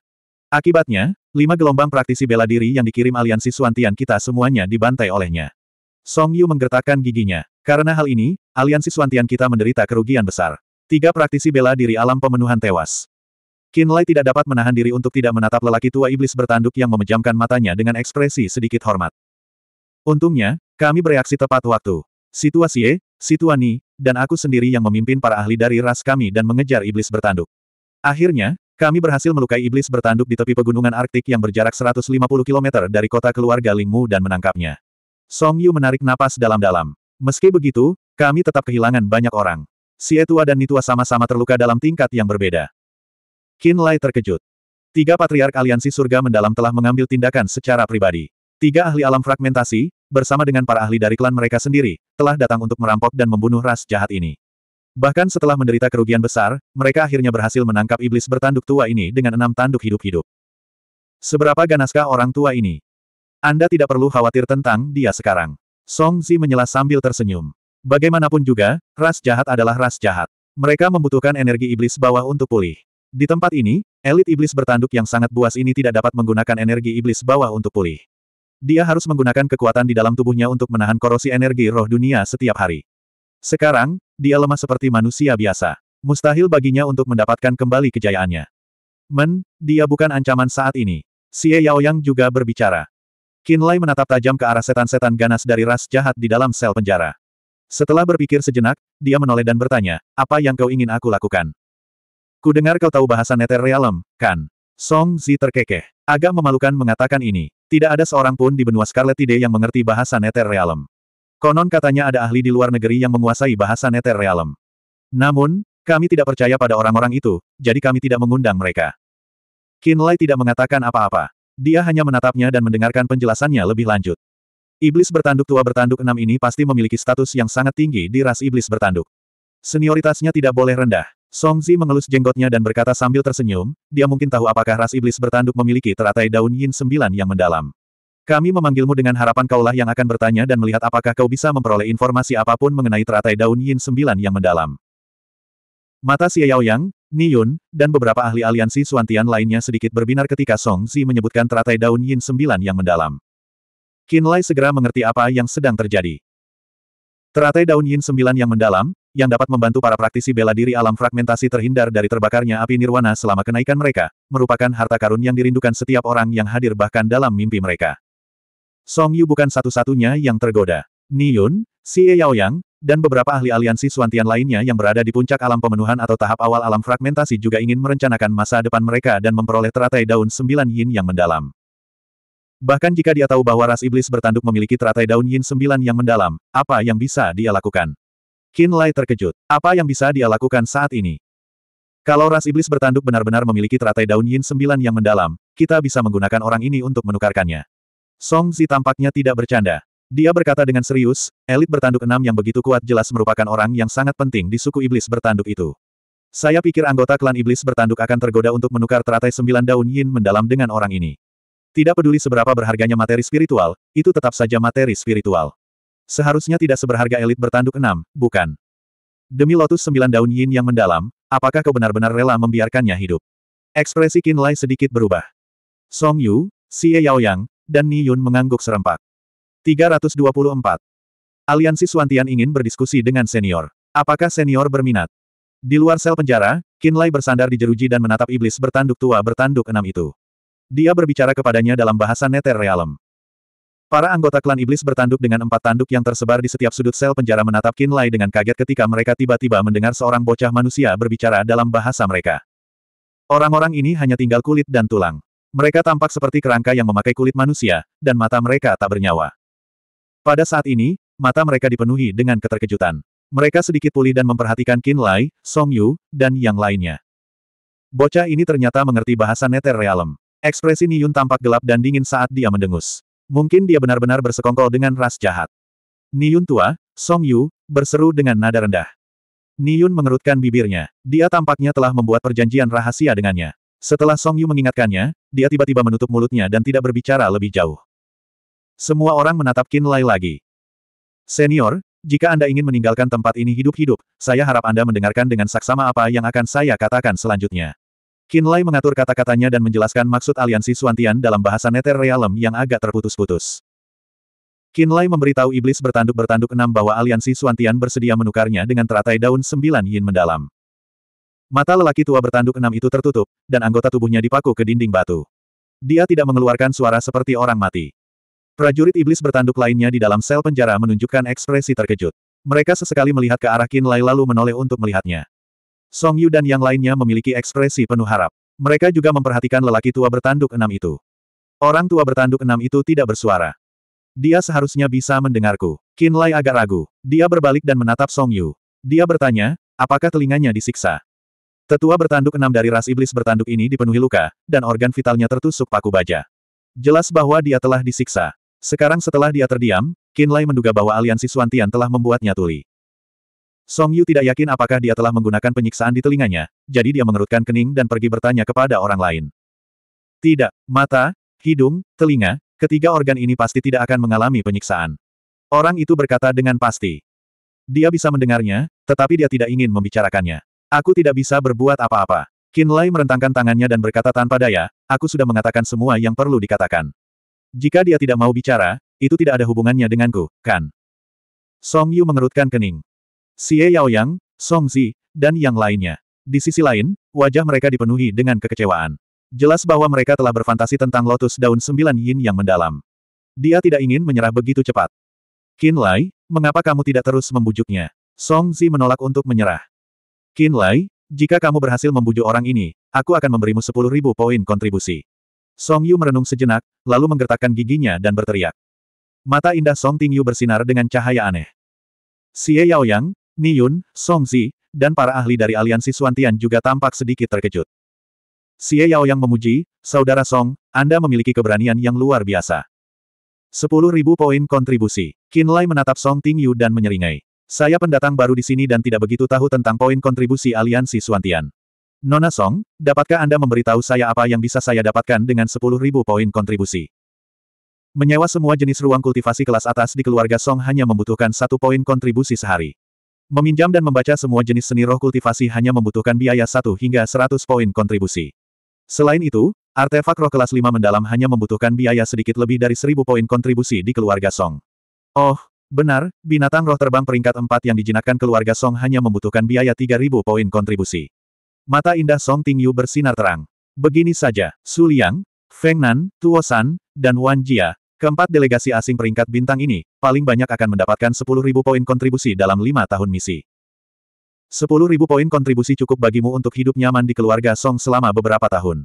Akibatnya, lima gelombang praktisi bela diri yang dikirim aliansi Suantian kita semuanya dibantai olehnya. Song Yu menggertakkan giginya. Karena hal ini, aliansi Suantian kita menderita kerugian besar. Tiga praktisi bela diri alam pemenuhan tewas. Lai tidak dapat menahan diri untuk tidak menatap lelaki tua iblis bertanduk yang memejamkan matanya dengan ekspresi sedikit hormat. Untungnya, kami bereaksi tepat waktu. Situasi E, Situani, dan aku sendiri yang memimpin para ahli dari ras kami dan mengejar iblis bertanduk. Akhirnya, kami berhasil melukai iblis bertanduk di tepi pegunungan Arktik yang berjarak 150 km dari kota keluarga Lingmu dan menangkapnya. Song Yu menarik napas dalam-dalam. Meski begitu, kami tetap kehilangan banyak orang. Si tua dan Nitua sama-sama terluka dalam tingkat yang berbeda. Qin Lai terkejut. Tiga patriark aliansi surga mendalam telah mengambil tindakan secara pribadi. Tiga ahli alam fragmentasi, bersama dengan para ahli dari klan mereka sendiri, telah datang untuk merampok dan membunuh ras jahat ini. Bahkan setelah menderita kerugian besar, mereka akhirnya berhasil menangkap iblis bertanduk tua ini dengan enam tanduk hidup-hidup. Seberapa ganaskah orang tua ini? Anda tidak perlu khawatir tentang dia sekarang. Song Zi menyela sambil tersenyum. Bagaimanapun juga, ras jahat adalah ras jahat. Mereka membutuhkan energi iblis bawah untuk pulih. Di tempat ini, elit iblis bertanduk yang sangat buas ini tidak dapat menggunakan energi iblis bawah untuk pulih. Dia harus menggunakan kekuatan di dalam tubuhnya untuk menahan korosi energi roh dunia setiap hari. Sekarang, dia lemah seperti manusia biasa. Mustahil baginya untuk mendapatkan kembali kejayaannya. Men, dia bukan ancaman saat ini. Xie Yaoyang juga berbicara. Kinlay menatap tajam ke arah setan-setan ganas dari ras jahat di dalam sel penjara. Setelah berpikir sejenak, dia menoleh dan bertanya, apa yang kau ingin aku lakukan? Ku dengar kau tahu bahasa Nether Realm, kan? Song Zi terkekeh. Agak memalukan mengatakan ini. Tidak ada seorang pun di benua Scarlet Ide yang mengerti bahasa Nether Realm. Konon katanya ada ahli di luar negeri yang menguasai bahasa Nether Realm. Namun, kami tidak percaya pada orang-orang itu, jadi kami tidak mengundang mereka. Kinlay tidak mengatakan apa-apa. Dia hanya menatapnya dan mendengarkan penjelasannya lebih lanjut. Iblis bertanduk tua bertanduk enam ini pasti memiliki status yang sangat tinggi di ras iblis bertanduk. Senioritasnya tidak boleh rendah. Song Zi mengelus jenggotnya dan berkata sambil tersenyum, dia mungkin tahu apakah ras iblis bertanduk memiliki teratai daun yin sembilan yang mendalam. Kami memanggilmu dengan harapan kaulah yang akan bertanya dan melihat apakah kau bisa memperoleh informasi apapun mengenai teratai daun yin sembilan yang mendalam. Mata Xie Yang, Niyun, dan beberapa ahli aliansi Suantian lainnya sedikit berbinar ketika Song Zi menyebutkan teratai daun yin sembilan yang mendalam. Qin Lai segera mengerti apa yang sedang terjadi. Teratai daun yin sembilan yang mendalam, yang dapat membantu para praktisi bela diri alam fragmentasi terhindar dari terbakarnya api nirwana selama kenaikan mereka, merupakan harta karun yang dirindukan setiap orang yang hadir bahkan dalam mimpi mereka. Song Yu bukan satu-satunya yang tergoda. Niyun, Si Yao Yang, dan beberapa ahli aliansi Suantian lainnya yang berada di puncak alam pemenuhan atau tahap awal alam fragmentasi juga ingin merencanakan masa depan mereka dan memperoleh teratai daun sembilan yin yang mendalam. Bahkan jika dia tahu bahwa ras iblis bertanduk memiliki teratai daun yin sembilan yang mendalam, apa yang bisa dia lakukan? Qin Lai terkejut. Apa yang bisa dia lakukan saat ini? Kalau ras iblis bertanduk benar-benar memiliki teratai daun yin sembilan yang mendalam, kita bisa menggunakan orang ini untuk menukarkannya. Song Zi tampaknya tidak bercanda. Dia berkata dengan serius, elit bertanduk enam yang begitu kuat jelas merupakan orang yang sangat penting di suku iblis bertanduk itu. Saya pikir anggota klan iblis bertanduk akan tergoda untuk menukar teratai sembilan daun yin mendalam dengan orang ini. Tidak peduli seberapa berharganya materi spiritual, itu tetap saja materi spiritual. Seharusnya tidak seberharga elit bertanduk enam, bukan? Demi lotus sembilan daun yin yang mendalam, apakah kau benar-benar rela membiarkannya hidup? Ekspresi Qin Lai sedikit berubah. Song Yu, Xie Yaoyang, dan Ni Yun mengangguk serempak. 324. Aliansi suantian ingin berdiskusi dengan senior. Apakah senior berminat? Di luar sel penjara, kinlay bersandar di jeruji dan menatap iblis bertanduk tua bertanduk enam itu. Dia berbicara kepadanya dalam bahasa Nether Realm. Para anggota klan iblis bertanduk dengan empat tanduk yang tersebar di setiap sudut sel penjara menatap kinlay dengan kaget ketika mereka tiba-tiba mendengar seorang bocah manusia berbicara dalam bahasa mereka. Orang-orang ini hanya tinggal kulit dan tulang. Mereka tampak seperti kerangka yang memakai kulit manusia, dan mata mereka tak bernyawa. Pada saat ini, mata mereka dipenuhi dengan keterkejutan. Mereka sedikit pulih dan memperhatikan Qin Lai, Song Yu, dan yang lainnya. Bocah ini ternyata mengerti bahasa Nether Realm. Ekspresi Niyun tampak gelap dan dingin saat dia mendengus. Mungkin dia benar-benar bersekongkol dengan ras jahat. Niyun tua, Song Yu, berseru dengan nada rendah. Niyun mengerutkan bibirnya. Dia tampaknya telah membuat perjanjian rahasia dengannya. Setelah Song Yu mengingatkannya, dia tiba-tiba menutup mulutnya dan tidak berbicara lebih jauh. Semua orang menatap Lai lagi. Senior, jika Anda ingin meninggalkan tempat ini hidup-hidup, saya harap Anda mendengarkan dengan saksama apa yang akan saya katakan selanjutnya. Lai mengatur kata-katanya dan menjelaskan maksud aliansi Suantian dalam bahasa Nether Realm yang agak terputus-putus. Lai memberitahu iblis bertanduk-bertanduk enam bahwa aliansi Suantian bersedia menukarnya dengan teratai daun sembilan yin mendalam. Mata lelaki tua bertanduk enam itu tertutup, dan anggota tubuhnya dipaku ke dinding batu. Dia tidak mengeluarkan suara seperti orang mati. Prajurit iblis bertanduk lainnya di dalam sel penjara menunjukkan ekspresi terkejut. Mereka sesekali melihat ke arah Qin Lai lalu menoleh untuk melihatnya. Song Yu dan yang lainnya memiliki ekspresi penuh harap. Mereka juga memperhatikan lelaki tua bertanduk enam itu. Orang tua bertanduk enam itu tidak bersuara. Dia seharusnya bisa mendengarku. Qin Lai agak ragu. Dia berbalik dan menatap Song Yu. Dia bertanya, apakah telinganya disiksa? Tetua bertanduk enam dari ras iblis bertanduk ini dipenuhi luka, dan organ vitalnya tertusuk paku baja. Jelas bahwa dia telah disiksa. Sekarang setelah dia terdiam, Lai menduga bahwa aliansi Suantian telah membuatnya tuli. Song Yu tidak yakin apakah dia telah menggunakan penyiksaan di telinganya, jadi dia mengerutkan kening dan pergi bertanya kepada orang lain. Tidak, mata, hidung, telinga, ketiga organ ini pasti tidak akan mengalami penyiksaan. Orang itu berkata dengan pasti. Dia bisa mendengarnya, tetapi dia tidak ingin membicarakannya. Aku tidak bisa berbuat apa-apa. Lai merentangkan tangannya dan berkata tanpa daya, aku sudah mengatakan semua yang perlu dikatakan. Jika dia tidak mau bicara, itu tidak ada hubungannya denganku, kan? Song Yu mengerutkan kening. Xie Yaoyang, Song Zi, dan yang lainnya. Di sisi lain, wajah mereka dipenuhi dengan kekecewaan. Jelas bahwa mereka telah berfantasi tentang lotus daun sembilan yin yang mendalam. Dia tidak ingin menyerah begitu cepat. Qin Lai, mengapa kamu tidak terus membujuknya? Song Zi menolak untuk menyerah. Qin Lai, jika kamu berhasil membujuk orang ini, aku akan memberimu sepuluh ribu poin kontribusi. Song Yu merenung sejenak, lalu menggertakkan giginya dan berteriak. Mata indah Song Ting Yu bersinar dengan cahaya aneh. Xie Yaoyang, Yun, Song Zi, dan para ahli dari aliansi Suantian juga tampak sedikit terkejut. Xie Yaoyang memuji, Saudara Song, Anda memiliki keberanian yang luar biasa. Sepuluh ribu poin kontribusi. Qin Lai menatap Song Ting Yu dan menyeringai. Saya pendatang baru di sini dan tidak begitu tahu tentang poin kontribusi aliansi Suantian. Nona Song, dapatkah Anda memberitahu saya apa yang bisa saya dapatkan dengan 10.000 poin kontribusi? Menyewa semua jenis ruang kultivasi kelas atas di keluarga Song hanya membutuhkan satu poin kontribusi sehari. Meminjam dan membaca semua jenis seni roh kultivasi hanya membutuhkan biaya 1 hingga 100 poin kontribusi. Selain itu, artefak roh kelas 5 mendalam hanya membutuhkan biaya sedikit lebih dari 1000 poin kontribusi di keluarga Song. Oh, benar, binatang roh terbang peringkat 4 yang dijinakkan keluarga Song hanya membutuhkan biaya 3000 poin kontribusi. Mata indah Song Tingyu bersinar terang. Begini saja, Su Liang, Feng Nan, Tuo San, dan Wan Jia, keempat delegasi asing peringkat bintang ini, paling banyak akan mendapatkan 10.000 poin kontribusi dalam lima tahun misi. 10.000 poin kontribusi cukup bagimu untuk hidup nyaman di keluarga Song selama beberapa tahun.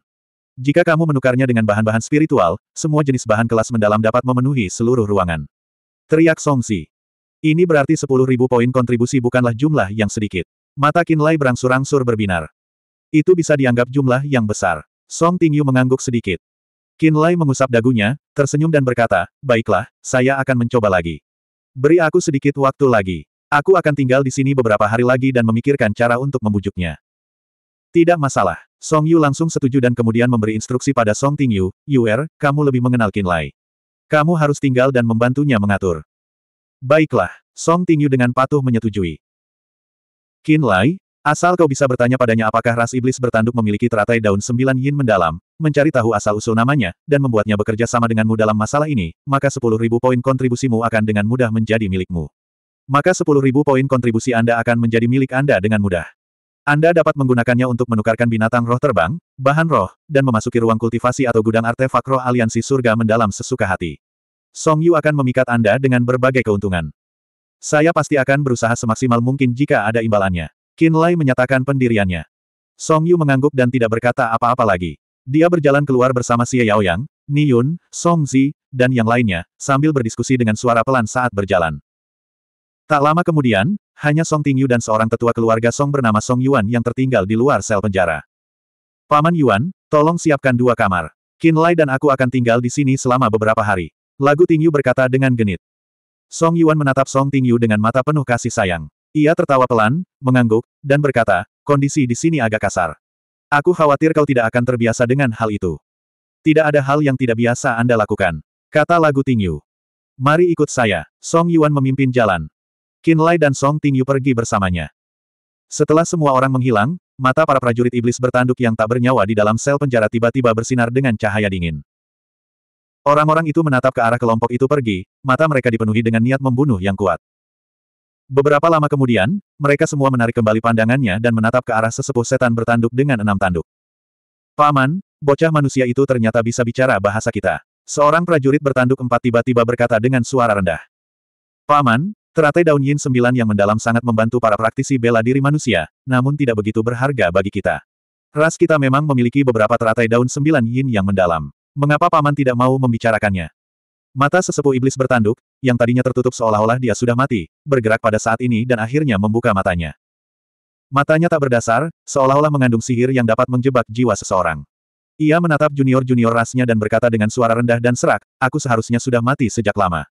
Jika kamu menukarnya dengan bahan-bahan spiritual, semua jenis bahan kelas mendalam dapat memenuhi seluruh ruangan. Teriak Song Si. Ini berarti 10.000 poin kontribusi bukanlah jumlah yang sedikit. Mata Kinlay berangsur-angsur berbinar. Itu bisa dianggap jumlah yang besar. Song Tingyu mengangguk sedikit. Lai mengusap dagunya, tersenyum dan berkata, baiklah, saya akan mencoba lagi. Beri aku sedikit waktu lagi. Aku akan tinggal di sini beberapa hari lagi dan memikirkan cara untuk membujuknya. Tidak masalah. Song Yu langsung setuju dan kemudian memberi instruksi pada Song Tingyu, Yuer, kamu lebih mengenal Lai. Kamu harus tinggal dan membantunya mengatur. Baiklah, Song Tingyu dengan patuh menyetujui. Lai, Asal kau bisa bertanya padanya apakah ras iblis bertanduk memiliki teratai daun sembilan yin mendalam, mencari tahu asal-usul namanya, dan membuatnya bekerja sama denganmu dalam masalah ini, maka sepuluh ribu poin kontribusimu akan dengan mudah menjadi milikmu. Maka sepuluh ribu poin kontribusi Anda akan menjadi milik Anda dengan mudah. Anda dapat menggunakannya untuk menukarkan binatang roh terbang, bahan roh, dan memasuki ruang kultivasi atau gudang artefak roh aliansi surga mendalam sesuka hati. Song Yu akan memikat Anda dengan berbagai keuntungan. Saya pasti akan berusaha semaksimal mungkin jika ada imbalannya. Qin Lai menyatakan pendiriannya. Song Yu mengangguk dan tidak berkata apa-apa lagi. Dia berjalan keluar bersama Xie Yaoyang, Ni Yun, Song Zi, dan yang lainnya, sambil berdiskusi dengan suara pelan saat berjalan. Tak lama kemudian, hanya Song Tingyu dan seorang tetua keluarga Song bernama Song Yuan yang tertinggal di luar sel penjara. Paman Yuan, tolong siapkan dua kamar. Qin Lai dan aku akan tinggal di sini selama beberapa hari. Lagu Tingyu berkata dengan genit. Song Yuan menatap Song Tingyu dengan mata penuh kasih sayang. Ia tertawa pelan, mengangguk, dan berkata, kondisi di sini agak kasar. Aku khawatir kau tidak akan terbiasa dengan hal itu. Tidak ada hal yang tidak biasa Anda lakukan. Kata lagu Tingyu. Mari ikut saya. Song Yuan memimpin jalan. Qin Lai dan Song Tingyu pergi bersamanya. Setelah semua orang menghilang, mata para prajurit iblis bertanduk yang tak bernyawa di dalam sel penjara tiba-tiba bersinar dengan cahaya dingin. Orang-orang itu menatap ke arah kelompok itu pergi, mata mereka dipenuhi dengan niat membunuh yang kuat. Beberapa lama kemudian, mereka semua menarik kembali pandangannya dan menatap ke arah sesepuh setan bertanduk dengan enam tanduk. Paman, bocah manusia itu ternyata bisa bicara bahasa kita. Seorang prajurit bertanduk empat tiba-tiba berkata dengan suara rendah. Paman, teratai daun yin sembilan yang mendalam sangat membantu para praktisi bela diri manusia, namun tidak begitu berharga bagi kita. Ras kita memang memiliki beberapa teratai daun sembilan yin yang mendalam. Mengapa paman tidak mau membicarakannya? Mata sesepuh iblis bertanduk, yang tadinya tertutup seolah-olah dia sudah mati, bergerak pada saat ini dan akhirnya membuka matanya. Matanya tak berdasar, seolah-olah mengandung sihir yang dapat menjebak jiwa seseorang. Ia menatap junior-junior rasnya dan berkata dengan suara rendah dan serak, aku seharusnya sudah mati sejak lama.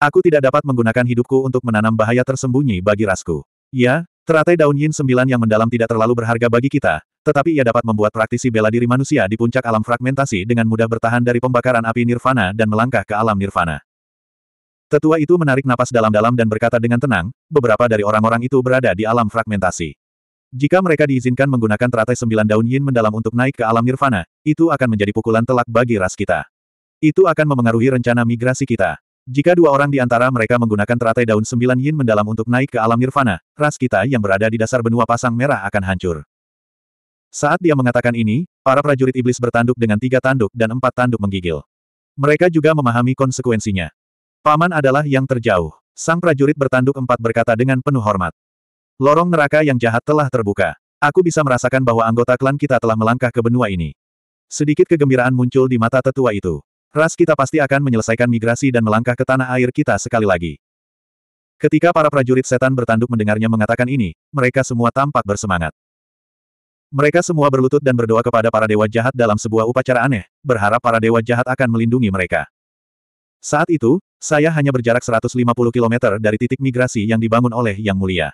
Aku tidak dapat menggunakan hidupku untuk menanam bahaya tersembunyi bagi rasku. Ya, teratai daun yin sembilan yang mendalam tidak terlalu berharga bagi kita, tetapi ia dapat membuat praktisi bela diri manusia di puncak alam fragmentasi dengan mudah bertahan dari pembakaran api nirvana dan melangkah ke alam nirvana. Tetua itu menarik napas dalam-dalam dan berkata dengan tenang, beberapa dari orang-orang itu berada di alam fragmentasi. Jika mereka diizinkan menggunakan teratai sembilan daun yin mendalam untuk naik ke alam nirvana, itu akan menjadi pukulan telak bagi ras kita. Itu akan memengaruhi rencana migrasi kita. Jika dua orang di antara mereka menggunakan teratai daun sembilan yin mendalam untuk naik ke alam nirvana, ras kita yang berada di dasar benua pasang merah akan hancur. Saat dia mengatakan ini, para prajurit iblis bertanduk dengan tiga tanduk dan empat tanduk menggigil. Mereka juga memahami konsekuensinya. Paman adalah yang terjauh. Sang prajurit bertanduk empat berkata dengan penuh hormat. Lorong neraka yang jahat telah terbuka. Aku bisa merasakan bahwa anggota klan kita telah melangkah ke benua ini. Sedikit kegembiraan muncul di mata tetua itu. Ras kita pasti akan menyelesaikan migrasi dan melangkah ke tanah air kita sekali lagi. Ketika para prajurit setan bertanduk mendengarnya mengatakan ini, mereka semua tampak bersemangat. Mereka semua berlutut dan berdoa kepada para dewa jahat dalam sebuah upacara aneh, berharap para dewa jahat akan melindungi mereka. Saat itu, saya hanya berjarak 150 km dari titik migrasi yang dibangun oleh Yang Mulia.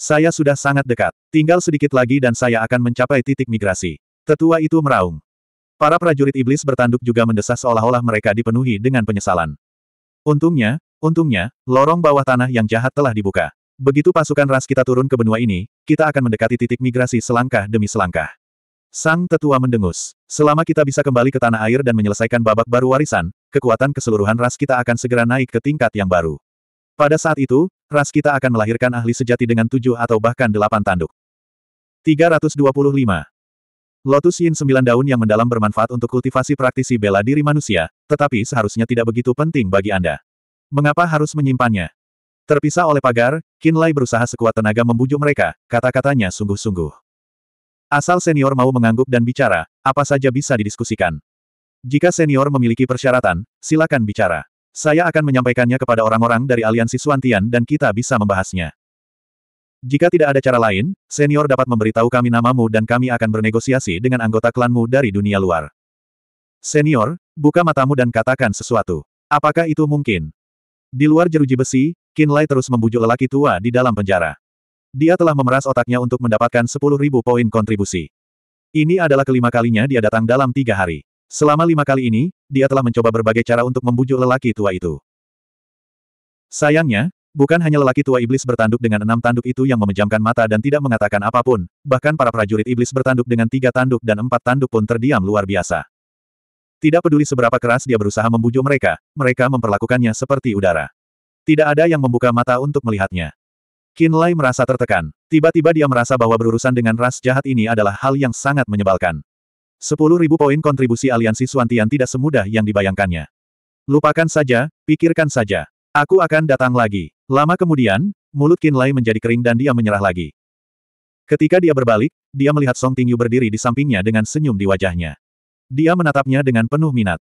Saya sudah sangat dekat. Tinggal sedikit lagi dan saya akan mencapai titik migrasi. Tetua itu meraung. Para prajurit iblis bertanduk juga mendesah seolah-olah mereka dipenuhi dengan penyesalan. Untungnya, untungnya, lorong bawah tanah yang jahat telah dibuka. Begitu pasukan ras kita turun ke benua ini, kita akan mendekati titik migrasi selangkah demi selangkah. Sang tetua mendengus. Selama kita bisa kembali ke tanah air dan menyelesaikan babak baru warisan, kekuatan keseluruhan ras kita akan segera naik ke tingkat yang baru. Pada saat itu, ras kita akan melahirkan ahli sejati dengan tujuh atau bahkan delapan tanduk. 325. Lotus Yin sembilan daun yang mendalam bermanfaat untuk kultivasi praktisi bela diri manusia, tetapi seharusnya tidak begitu penting bagi Anda. Mengapa harus menyimpannya? Terpisah oleh pagar, Lai berusaha sekuat tenaga membujuk mereka, kata-katanya sungguh-sungguh. Asal senior mau mengangguk dan bicara, apa saja bisa didiskusikan. Jika senior memiliki persyaratan, silakan bicara. Saya akan menyampaikannya kepada orang-orang dari aliansi Suantian dan kita bisa membahasnya. Jika tidak ada cara lain, senior dapat memberitahu kami namamu dan kami akan bernegosiasi dengan anggota klanmu dari dunia luar. Senior, buka matamu dan katakan sesuatu. Apakah itu mungkin? Di luar jeruji besi, Kinlay terus membujuk lelaki tua di dalam penjara. Dia telah memeras otaknya untuk mendapatkan 10.000 poin kontribusi. Ini adalah kelima kalinya dia datang dalam tiga hari. Selama lima kali ini, dia telah mencoba berbagai cara untuk membujuk lelaki tua itu. Sayangnya, bukan hanya lelaki tua iblis bertanduk dengan enam tanduk itu yang memejamkan mata dan tidak mengatakan apapun, bahkan para prajurit iblis bertanduk dengan tiga tanduk dan empat tanduk pun terdiam luar biasa. Tidak peduli seberapa keras dia berusaha membujuk mereka, mereka memperlakukannya seperti udara. Tidak ada yang membuka mata untuk melihatnya. Lai merasa tertekan. Tiba-tiba dia merasa bahwa berurusan dengan ras jahat ini adalah hal yang sangat menyebalkan. 10.000 poin kontribusi aliansi Suantian tidak semudah yang dibayangkannya. Lupakan saja, pikirkan saja. Aku akan datang lagi. Lama kemudian, mulut Kinlai menjadi kering dan dia menyerah lagi. Ketika dia berbalik, dia melihat Song Tingyu berdiri di sampingnya dengan senyum di wajahnya. Dia menatapnya dengan penuh minat.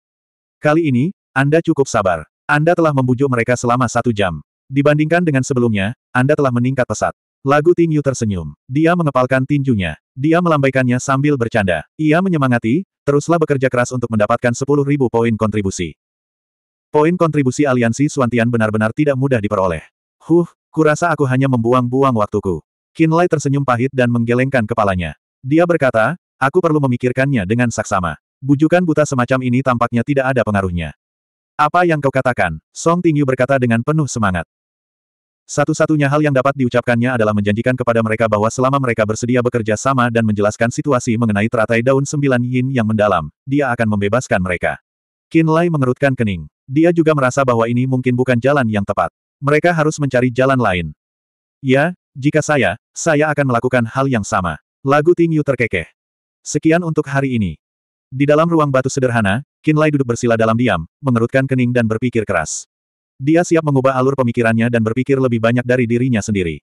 Kali ini, Anda cukup sabar. Anda telah membujuk mereka selama satu jam. Dibandingkan dengan sebelumnya, Anda telah meningkat pesat. Lagu Tingyu tersenyum. Dia mengepalkan tinjunya. Dia melambaikannya sambil bercanda. Ia menyemangati, teruslah bekerja keras untuk mendapatkan 10.000 poin kontribusi. Poin kontribusi aliansi Suantian benar-benar tidak mudah diperoleh. Huh, kurasa aku hanya membuang-buang waktuku. Kinlay tersenyum pahit dan menggelengkan kepalanya. Dia berkata, aku perlu memikirkannya dengan saksama. Bujukan buta semacam ini tampaknya tidak ada pengaruhnya. Apa yang kau katakan? Song Tingyu berkata dengan penuh semangat. Satu-satunya hal yang dapat diucapkannya adalah menjanjikan kepada mereka bahwa selama mereka bersedia bekerja sama dan menjelaskan situasi mengenai teratai daun sembilan yin yang mendalam, dia akan membebaskan mereka. Qin Lai mengerutkan kening. Dia juga merasa bahwa ini mungkin bukan jalan yang tepat. Mereka harus mencari jalan lain. Ya, jika saya, saya akan melakukan hal yang sama. Lagu Ting Yu terkekeh. Sekian untuk hari ini. Di dalam ruang batu sederhana, Qin Lai duduk bersila dalam diam, mengerutkan kening dan berpikir keras. Dia siap mengubah alur pemikirannya dan berpikir lebih banyak dari dirinya sendiri.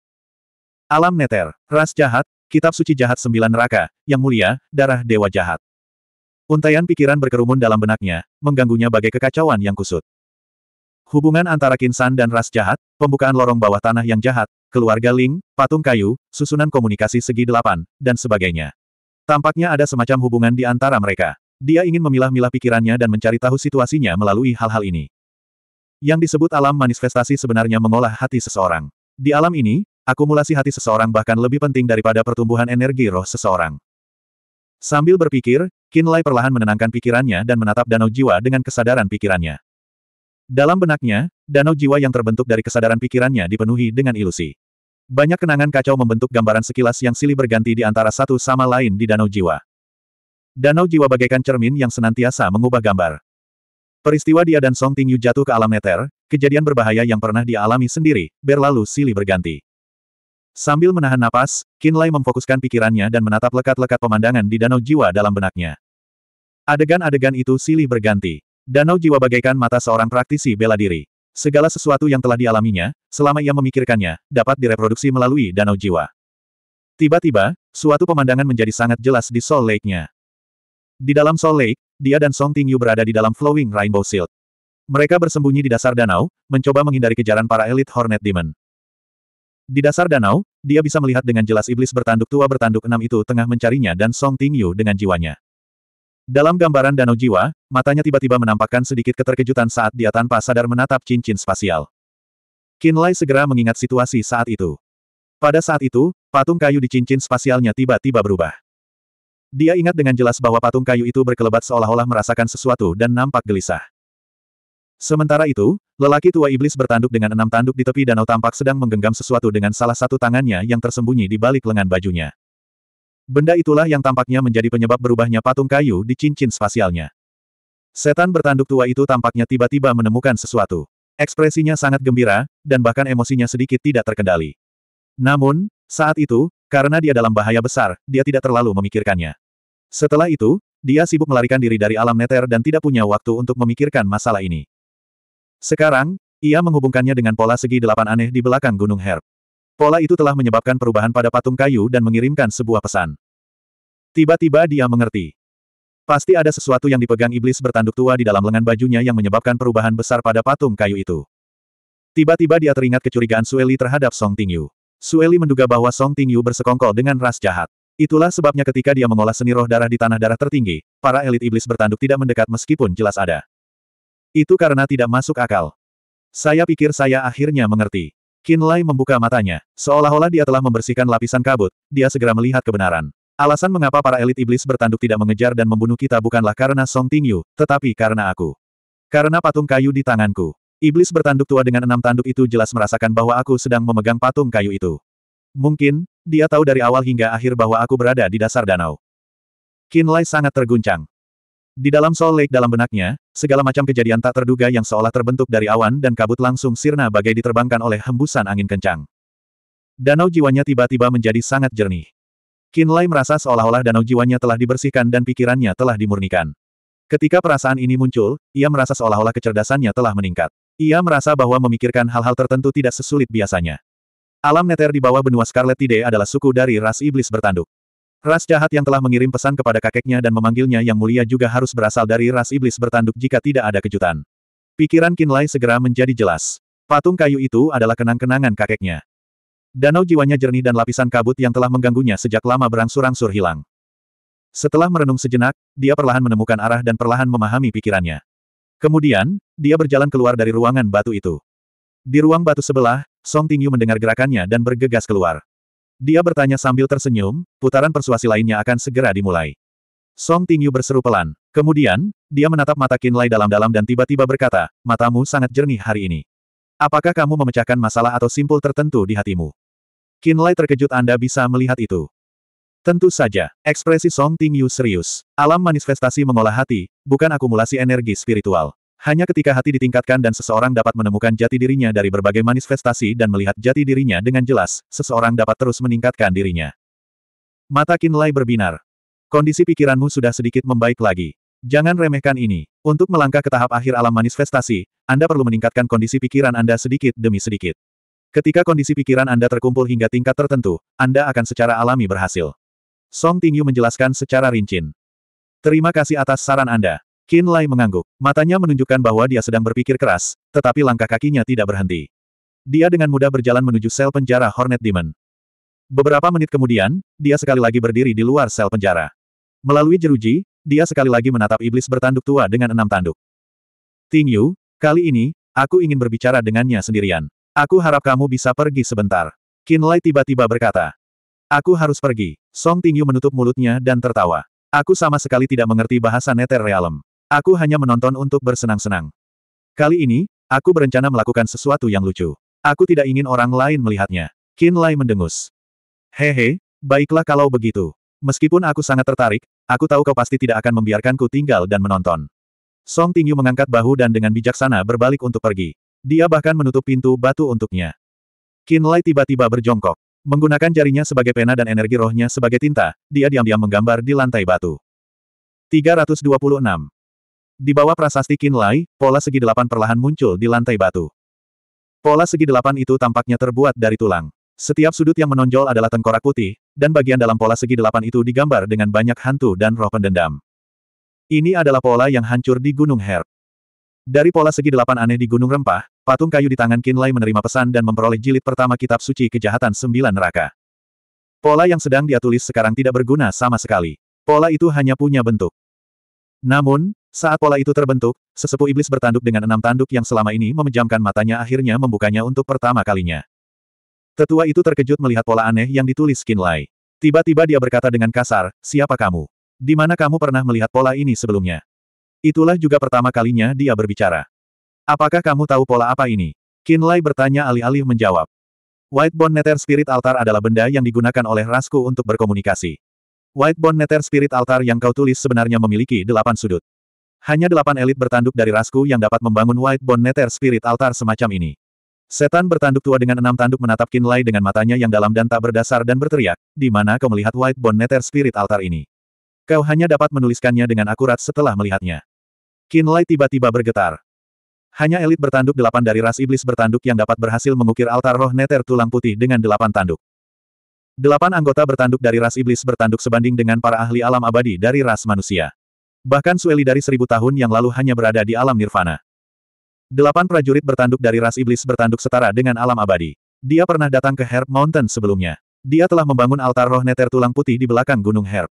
Alam Neter, Ras Jahat, Kitab Suci Jahat Sembilan Neraka, Yang Mulia, Darah Dewa Jahat. Untaian pikiran berkerumun dalam benaknya, mengganggunya bagai kekacauan yang kusut. Hubungan antara Kinsan dan Ras Jahat, pembukaan lorong bawah tanah yang jahat, keluarga Ling, patung kayu, susunan komunikasi segi delapan, dan sebagainya. Tampaknya ada semacam hubungan di antara mereka. Dia ingin memilah-milah pikirannya dan mencari tahu situasinya melalui hal-hal ini. Yang disebut alam manifestasi sebenarnya mengolah hati seseorang. Di alam ini, akumulasi hati seseorang bahkan lebih penting daripada pertumbuhan energi roh seseorang. Sambil berpikir, Kinlay perlahan menenangkan pikirannya dan menatap danau jiwa dengan kesadaran pikirannya. Dalam benaknya, danau jiwa yang terbentuk dari kesadaran pikirannya dipenuhi dengan ilusi. Banyak kenangan kacau membentuk gambaran sekilas yang silih berganti di antara satu sama lain di danau jiwa. Danau jiwa bagaikan cermin yang senantiasa mengubah gambar. Peristiwa dia dan Song Tingyu jatuh ke alam neter, kejadian berbahaya yang pernah dialami sendiri, berlalu silih berganti. Sambil menahan napas, Kinlay memfokuskan pikirannya dan menatap lekat-lekat pemandangan di danau jiwa dalam benaknya. Adegan-adegan itu silih berganti. Danau jiwa bagaikan mata seorang praktisi bela diri. Segala sesuatu yang telah dialaminya, selama ia memikirkannya, dapat direproduksi melalui danau jiwa. Tiba-tiba, suatu pemandangan menjadi sangat jelas di Soul Lake-nya. Di dalam Soul Lake, dia dan Song Tingyu berada di dalam Flowing Rainbow Shield. Mereka bersembunyi di dasar danau, mencoba menghindari kejaran para elit Hornet Demon. Di dasar danau, dia bisa melihat dengan jelas iblis bertanduk tua bertanduk enam itu tengah mencarinya dan Song Tingyu dengan jiwanya. Dalam gambaran danau jiwa, matanya tiba-tiba menampakkan sedikit keterkejutan saat dia tanpa sadar menatap cincin spasial. Qin Lai segera mengingat situasi saat itu. Pada saat itu, patung kayu di cincin spasialnya tiba-tiba berubah. Dia ingat dengan jelas bahwa patung kayu itu berkelebat seolah-olah merasakan sesuatu dan nampak gelisah. Sementara itu, lelaki tua iblis bertanduk dengan enam tanduk di tepi danau tampak sedang menggenggam sesuatu dengan salah satu tangannya yang tersembunyi di balik lengan bajunya. Benda itulah yang tampaknya menjadi penyebab berubahnya patung kayu di cincin spasialnya. Setan bertanduk tua itu tampaknya tiba-tiba menemukan sesuatu. Ekspresinya sangat gembira, dan bahkan emosinya sedikit tidak terkendali. Namun, saat itu, karena dia dalam bahaya besar, dia tidak terlalu memikirkannya. Setelah itu, dia sibuk melarikan diri dari alam neter dan tidak punya waktu untuk memikirkan masalah ini. Sekarang, ia menghubungkannya dengan pola segi delapan aneh di belakang Gunung Herb. Pola itu telah menyebabkan perubahan pada patung kayu dan mengirimkan sebuah pesan. Tiba-tiba dia mengerti. Pasti ada sesuatu yang dipegang iblis bertanduk tua di dalam lengan bajunya yang menyebabkan perubahan besar pada patung kayu itu. Tiba-tiba dia teringat kecurigaan Sueli terhadap Song Tingyu. Sueli menduga bahwa Song Tingyu bersekongkol dengan ras jahat. Itulah sebabnya ketika dia mengolah seni roh darah di tanah darah tertinggi, para elit iblis bertanduk tidak mendekat meskipun jelas ada. Itu karena tidak masuk akal. Saya pikir saya akhirnya mengerti. Lai membuka matanya. Seolah-olah dia telah membersihkan lapisan kabut, dia segera melihat kebenaran. Alasan mengapa para elit iblis bertanduk tidak mengejar dan membunuh kita bukanlah karena Song Tingyu, tetapi karena aku. Karena patung kayu di tanganku. Iblis bertanduk tua dengan enam tanduk itu jelas merasakan bahwa aku sedang memegang patung kayu itu. Mungkin, dia tahu dari awal hingga akhir bahwa aku berada di dasar danau. Kinlay sangat terguncang. Di dalam Soul Lake dalam benaknya, segala macam kejadian tak terduga yang seolah terbentuk dari awan dan kabut langsung sirna bagai diterbangkan oleh hembusan angin kencang. Danau jiwanya tiba-tiba menjadi sangat jernih. Kinlay merasa seolah-olah danau jiwanya telah dibersihkan dan pikirannya telah dimurnikan. Ketika perasaan ini muncul, ia merasa seolah-olah kecerdasannya telah meningkat. Ia merasa bahwa memikirkan hal-hal tertentu tidak sesulit biasanya. Alam Neter di bawah benua Scarlet Tide adalah suku dari ras iblis bertanduk. Ras jahat yang telah mengirim pesan kepada kakeknya dan memanggilnya yang mulia juga harus berasal dari ras iblis bertanduk jika tidak ada kejutan. Pikiran Kinlay segera menjadi jelas. Patung kayu itu adalah kenang-kenangan kakeknya. Danau jiwanya jernih dan lapisan kabut yang telah mengganggunya sejak lama berangsur-angsur hilang. Setelah merenung sejenak, dia perlahan menemukan arah dan perlahan memahami pikirannya. Kemudian, dia berjalan keluar dari ruangan batu itu. Di ruang batu sebelah, Song Tingyu mendengar gerakannya dan bergegas keluar. Dia bertanya sambil tersenyum, putaran persuasi lainnya akan segera dimulai. Song Tingyu berseru pelan. Kemudian, dia menatap mata Kinlay dalam-dalam dan tiba-tiba berkata, matamu sangat jernih hari ini. Apakah kamu memecahkan masalah atau simpul tertentu di hatimu? Kinlay terkejut Anda bisa melihat itu. Tentu saja, ekspresi Song Tingyu serius. Alam manifestasi mengolah hati, bukan akumulasi energi spiritual. Hanya ketika hati ditingkatkan dan seseorang dapat menemukan jati dirinya dari berbagai manifestasi dan melihat jati dirinya dengan jelas, seseorang dapat terus meningkatkan dirinya. Mata Kinlay berbinar. Kondisi pikiranmu sudah sedikit membaik lagi. Jangan remehkan ini. Untuk melangkah ke tahap akhir alam manifestasi, Anda perlu meningkatkan kondisi pikiran Anda sedikit demi sedikit. Ketika kondisi pikiran Anda terkumpul hingga tingkat tertentu, Anda akan secara alami berhasil. Song Tingyu menjelaskan secara rinci. Terima kasih atas saran Anda. Qin Lai mengangguk. Matanya menunjukkan bahwa dia sedang berpikir keras, tetapi langkah kakinya tidak berhenti. Dia dengan mudah berjalan menuju sel penjara Hornet Demon. Beberapa menit kemudian, dia sekali lagi berdiri di luar sel penjara. Melalui jeruji, dia sekali lagi menatap iblis bertanduk tua dengan enam tanduk. Ting Yu, kali ini, aku ingin berbicara dengannya sendirian. Aku harap kamu bisa pergi sebentar. Qin Lai tiba-tiba berkata. Aku harus pergi. Song Tingyu menutup mulutnya dan tertawa. Aku sama sekali tidak mengerti bahasa Nether Realm. Aku hanya menonton untuk bersenang-senang. Kali ini, aku berencana melakukan sesuatu yang lucu. Aku tidak ingin orang lain melihatnya. Qin Lai mendengus. Hehe, baiklah kalau begitu. Meskipun aku sangat tertarik, aku tahu kau pasti tidak akan membiarkanku tinggal dan menonton. Song Tingyu mengangkat bahu dan dengan bijaksana berbalik untuk pergi. Dia bahkan menutup pintu batu untuknya. Qin Lai tiba-tiba berjongkok. Menggunakan jarinya sebagai pena dan energi rohnya sebagai tinta, dia diam-diam menggambar di lantai batu. 326. Di bawah prasasti Kinlai, pola segi delapan perlahan muncul di lantai batu. Pola segi delapan itu tampaknya terbuat dari tulang. Setiap sudut yang menonjol adalah tengkorak putih, dan bagian dalam pola segi delapan itu digambar dengan banyak hantu dan roh pendendam. Ini adalah pola yang hancur di Gunung Her. Dari pola segi delapan aneh di Gunung Rempah, Patung kayu di tangan Kinlay menerima pesan dan memperoleh jilid pertama kitab suci kejahatan sembilan neraka. Pola yang sedang dia tulis sekarang tidak berguna sama sekali. Pola itu hanya punya bentuk. Namun, saat pola itu terbentuk, sesepuh iblis bertanduk dengan enam tanduk yang selama ini memejamkan matanya akhirnya membukanya untuk pertama kalinya. Tetua itu terkejut melihat pola aneh yang ditulis Kinlay. Tiba-tiba dia berkata dengan kasar, siapa kamu? Di mana kamu pernah melihat pola ini sebelumnya? Itulah juga pertama kalinya dia berbicara. Apakah kamu tahu pola apa ini? Lai bertanya alih-alih menjawab. Whitebone Nether Spirit Altar adalah benda yang digunakan oleh Rasku untuk berkomunikasi. Whitebone Nether Spirit Altar yang kau tulis sebenarnya memiliki delapan sudut. Hanya delapan elit bertanduk dari Rasku yang dapat membangun Whitebone Nether Spirit Altar semacam ini. Setan bertanduk tua dengan enam tanduk menatap Lai dengan matanya yang dalam dan tak berdasar dan berteriak, di mana kau melihat Whitebone Nether Spirit Altar ini. Kau hanya dapat menuliskannya dengan akurat setelah melihatnya. Lai tiba-tiba bergetar. Hanya elit bertanduk delapan dari ras iblis bertanduk yang dapat berhasil mengukir altar roh neter tulang putih dengan delapan tanduk. Delapan anggota bertanduk dari ras iblis bertanduk sebanding dengan para ahli alam abadi dari ras manusia. Bahkan Sueli dari seribu tahun yang lalu hanya berada di alam nirvana. Delapan prajurit bertanduk dari ras iblis bertanduk setara dengan alam abadi. Dia pernah datang ke Herb Mountain sebelumnya. Dia telah membangun altar roh neter tulang putih di belakang Gunung Herb.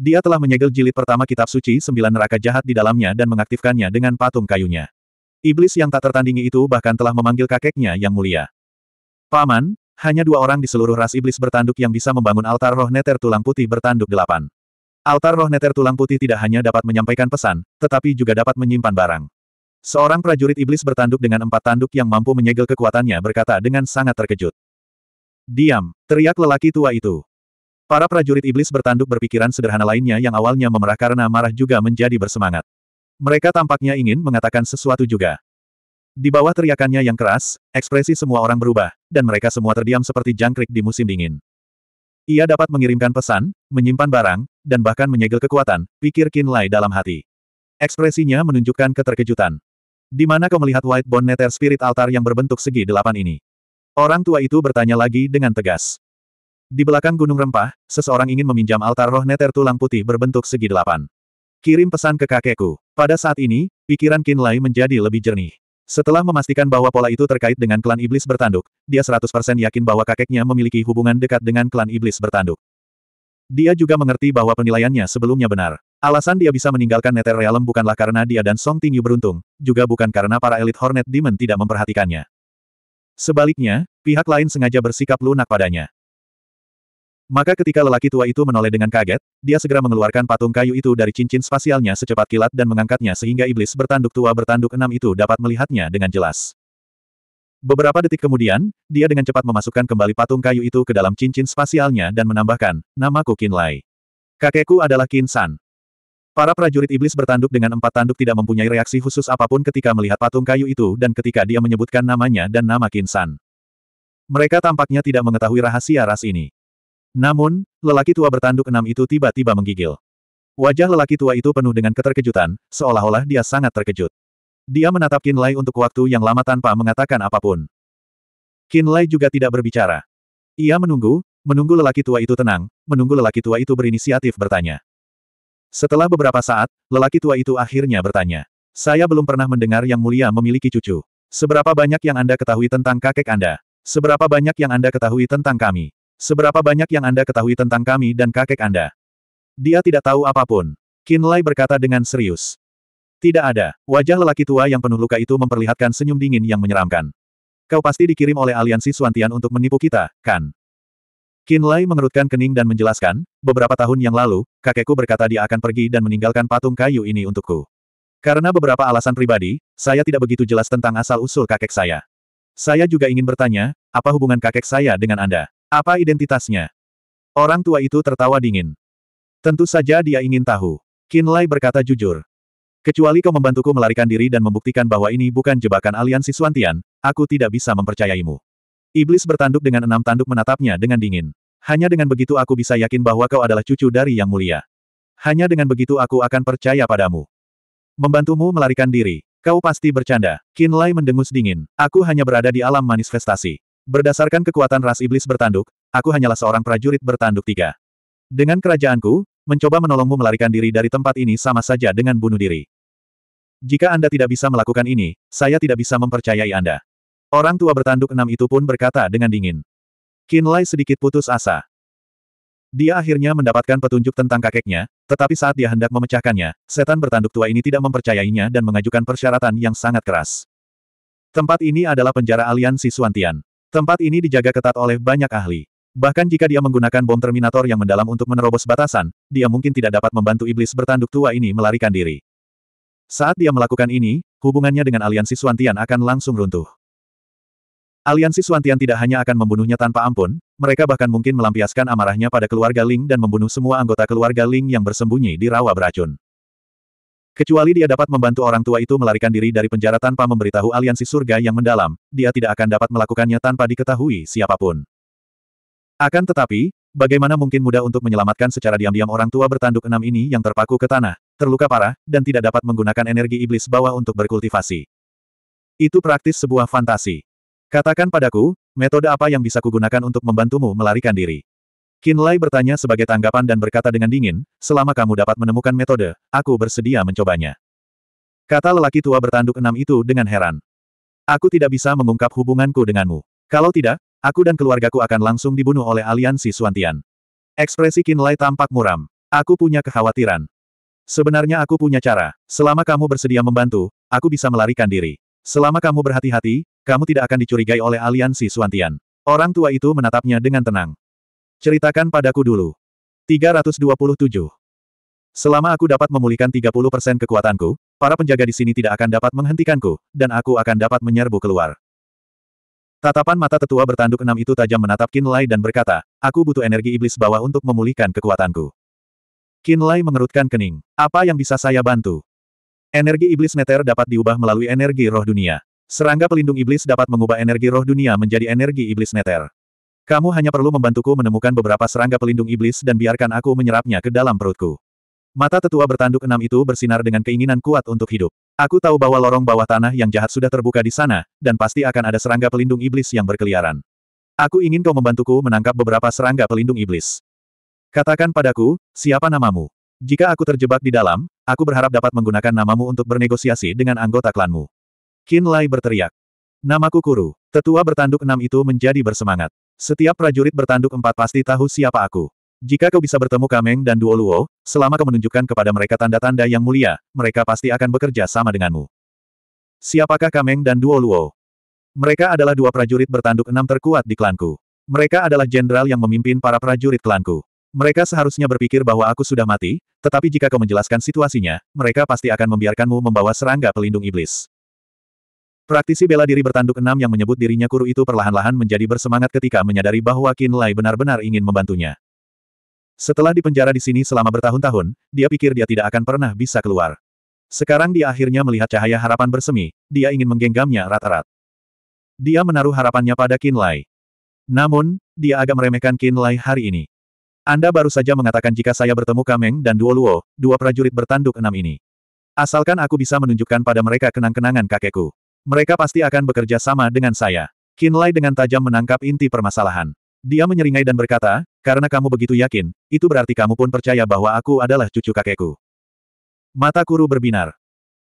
Dia telah menyegel jilid pertama kitab suci sembilan neraka jahat di dalamnya dan mengaktifkannya dengan patung kayunya. Iblis yang tak tertandingi itu bahkan telah memanggil kakeknya yang mulia. Paman, hanya dua orang di seluruh ras iblis bertanduk yang bisa membangun altar roh neter tulang putih bertanduk delapan. Altar roh neter tulang putih tidak hanya dapat menyampaikan pesan, tetapi juga dapat menyimpan barang. Seorang prajurit iblis bertanduk dengan empat tanduk yang mampu menyegel kekuatannya berkata dengan sangat terkejut. Diam, teriak lelaki tua itu. Para prajurit iblis bertanduk berpikiran sederhana lainnya yang awalnya memerah karena marah juga menjadi bersemangat. Mereka tampaknya ingin mengatakan sesuatu juga. Di bawah teriakannya yang keras, ekspresi semua orang berubah, dan mereka semua terdiam seperti jangkrik di musim dingin. Ia dapat mengirimkan pesan, menyimpan barang, dan bahkan menyegel kekuatan, pikir Lai dalam hati. Ekspresinya menunjukkan keterkejutan. Di mana kau melihat White Bonneter Spirit Altar yang berbentuk segi delapan ini? Orang tua itu bertanya lagi dengan tegas. Di belakang Gunung Rempah, seseorang ingin meminjam altar roh Nether tulang putih berbentuk segi delapan. Kirim pesan ke kakekku. Pada saat ini, pikiran Qin Lai menjadi lebih jernih. Setelah memastikan bahwa pola itu terkait dengan klan iblis bertanduk, dia 100% yakin bahwa kakeknya memiliki hubungan dekat dengan klan iblis bertanduk. Dia juga mengerti bahwa penilaiannya sebelumnya benar. Alasan dia bisa meninggalkan Nether Realm bukanlah karena dia dan Song Tingyu beruntung, juga bukan karena para elit Hornet Demon tidak memperhatikannya. Sebaliknya, pihak lain sengaja bersikap lunak padanya. Maka ketika lelaki tua itu menoleh dengan kaget, dia segera mengeluarkan patung kayu itu dari cincin spasialnya secepat kilat dan mengangkatnya sehingga iblis bertanduk tua bertanduk enam itu dapat melihatnya dengan jelas. Beberapa detik kemudian, dia dengan cepat memasukkan kembali patung kayu itu ke dalam cincin spasialnya dan menambahkan, namaku Kinlai. Kakekku adalah Kin San. Para prajurit iblis bertanduk dengan empat tanduk tidak mempunyai reaksi khusus apapun ketika melihat patung kayu itu dan ketika dia menyebutkan namanya dan nama Kin San. Mereka tampaknya tidak mengetahui rahasia ras ini. Namun, lelaki tua bertanduk enam itu tiba-tiba menggigil. Wajah lelaki tua itu penuh dengan keterkejutan, seolah-olah dia sangat terkejut. Dia menatap Lai untuk waktu yang lama tanpa mengatakan apapun. Lai juga tidak berbicara. Ia menunggu, menunggu lelaki tua itu tenang, menunggu lelaki tua itu berinisiatif bertanya. Setelah beberapa saat, lelaki tua itu akhirnya bertanya. Saya belum pernah mendengar Yang Mulia memiliki cucu. Seberapa banyak yang Anda ketahui tentang kakek Anda? Seberapa banyak yang Anda ketahui tentang kami? Seberapa banyak yang Anda ketahui tentang kami dan kakek Anda? Dia tidak tahu apapun. Kinlay berkata dengan serius. Tidak ada. Wajah lelaki tua yang penuh luka itu memperlihatkan senyum dingin yang menyeramkan. Kau pasti dikirim oleh aliansi Suantian untuk menipu kita, kan? Kinlay mengerutkan kening dan menjelaskan, beberapa tahun yang lalu, kakekku berkata dia akan pergi dan meninggalkan patung kayu ini untukku. Karena beberapa alasan pribadi, saya tidak begitu jelas tentang asal-usul kakek saya. Saya juga ingin bertanya, apa hubungan kakek saya dengan Anda? Apa identitasnya? Orang tua itu tertawa dingin. Tentu saja dia ingin tahu. Lai berkata jujur. Kecuali kau membantuku melarikan diri dan membuktikan bahwa ini bukan jebakan aliansi Suantian, aku tidak bisa mempercayaimu. Iblis bertanduk dengan enam tanduk menatapnya dengan dingin. Hanya dengan begitu aku bisa yakin bahwa kau adalah cucu dari Yang Mulia. Hanya dengan begitu aku akan percaya padamu. Membantumu melarikan diri. Kau pasti bercanda. Kinlay mendengus dingin. Aku hanya berada di alam manifestasi. Berdasarkan kekuatan ras iblis bertanduk, aku hanyalah seorang prajurit bertanduk tiga. Dengan kerajaanku, mencoba menolongmu melarikan diri dari tempat ini sama saja dengan bunuh diri. Jika Anda tidak bisa melakukan ini, saya tidak bisa mempercayai Anda. Orang tua bertanduk enam itu pun berkata dengan dingin. Kinlay sedikit putus asa. Dia akhirnya mendapatkan petunjuk tentang kakeknya, tetapi saat dia hendak memecahkannya, setan bertanduk tua ini tidak mempercayainya dan mengajukan persyaratan yang sangat keras. Tempat ini adalah penjara aliansi Suantian. Tempat ini dijaga ketat oleh banyak ahli. Bahkan jika dia menggunakan bom Terminator yang mendalam untuk menerobos batasan, dia mungkin tidak dapat membantu iblis bertanduk tua ini melarikan diri. Saat dia melakukan ini, hubungannya dengan aliansi Suantian akan langsung runtuh. Aliansi Suantian tidak hanya akan membunuhnya tanpa ampun, mereka bahkan mungkin melampiaskan amarahnya pada keluarga Ling dan membunuh semua anggota keluarga Ling yang bersembunyi di rawa beracun. Kecuali dia dapat membantu orang tua itu melarikan diri dari penjara tanpa memberitahu aliansi surga yang mendalam, dia tidak akan dapat melakukannya tanpa diketahui siapapun. Akan tetapi, bagaimana mungkin mudah untuk menyelamatkan secara diam-diam orang tua bertanduk enam ini yang terpaku ke tanah, terluka parah, dan tidak dapat menggunakan energi iblis bawah untuk berkultivasi. Itu praktis sebuah fantasi. Katakan padaku, metode apa yang bisa kugunakan untuk membantumu melarikan diri? Kinlay bertanya sebagai tanggapan dan berkata dengan dingin, selama kamu dapat menemukan metode, aku bersedia mencobanya. Kata lelaki tua bertanduk enam itu dengan heran. Aku tidak bisa mengungkap hubunganku denganmu. Kalau tidak, aku dan keluargaku akan langsung dibunuh oleh aliansi Suantian. Ekspresi Kinlay tampak muram. Aku punya kekhawatiran. Sebenarnya aku punya cara. Selama kamu bersedia membantu, aku bisa melarikan diri. Selama kamu berhati-hati, kamu tidak akan dicurigai oleh aliansi Suantian. Orang tua itu menatapnya dengan tenang. Ceritakan padaku dulu. 327. Selama aku dapat memulihkan 30% kekuatanku, para penjaga di sini tidak akan dapat menghentikanku, dan aku akan dapat menyerbu keluar. Tatapan mata tetua bertanduk enam itu tajam menatap Kinlay dan berkata, aku butuh energi iblis bawah untuk memulihkan kekuatanku. Kinlay mengerutkan kening. Apa yang bisa saya bantu? Energi iblis neter dapat diubah melalui energi roh dunia. Serangga pelindung iblis dapat mengubah energi roh dunia menjadi energi iblis neter. Kamu hanya perlu membantuku menemukan beberapa serangga pelindung iblis dan biarkan aku menyerapnya ke dalam perutku. Mata tetua bertanduk enam itu bersinar dengan keinginan kuat untuk hidup. Aku tahu bahwa lorong bawah tanah yang jahat sudah terbuka di sana, dan pasti akan ada serangga pelindung iblis yang berkeliaran. Aku ingin kau membantuku menangkap beberapa serangga pelindung iblis. Katakan padaku, siapa namamu? Jika aku terjebak di dalam, aku berharap dapat menggunakan namamu untuk bernegosiasi dengan anggota klanmu. Kinlay Lai berteriak. Namaku Kuru. Tetua bertanduk enam itu menjadi bersemangat. Setiap prajurit bertanduk empat pasti tahu siapa aku. Jika kau bisa bertemu Kameng dan Duo Luo, selama kau menunjukkan kepada mereka tanda-tanda yang mulia, mereka pasti akan bekerja sama denganmu. Siapakah Kameng dan Duo Luo? Mereka adalah dua prajurit bertanduk enam terkuat di klanku. Mereka adalah jenderal yang memimpin para prajurit klanku. Mereka seharusnya berpikir bahwa aku sudah mati, tetapi jika kau menjelaskan situasinya, mereka pasti akan membiarkanmu membawa serangga pelindung iblis. Praktisi bela diri bertanduk enam yang menyebut dirinya kuru itu perlahan-lahan menjadi bersemangat ketika menyadari bahwa Qin Lai benar-benar ingin membantunya. Setelah dipenjara di sini selama bertahun-tahun, dia pikir dia tidak akan pernah bisa keluar. Sekarang dia akhirnya melihat cahaya harapan bersemi, dia ingin menggenggamnya erat-erat. Dia menaruh harapannya pada Qin Lai. Namun, dia agak meremehkan Qin Lai hari ini. Anda baru saja mengatakan jika saya bertemu Kameng dan Duo Luo, dua prajurit bertanduk enam ini. Asalkan aku bisa menunjukkan pada mereka kenang-kenangan kakekku. Mereka pasti akan bekerja sama dengan saya. Kinlay dengan tajam menangkap inti permasalahan. Dia menyeringai dan berkata, karena kamu begitu yakin, itu berarti kamu pun percaya bahwa aku adalah cucu kakekku. Mata Kuru berbinar.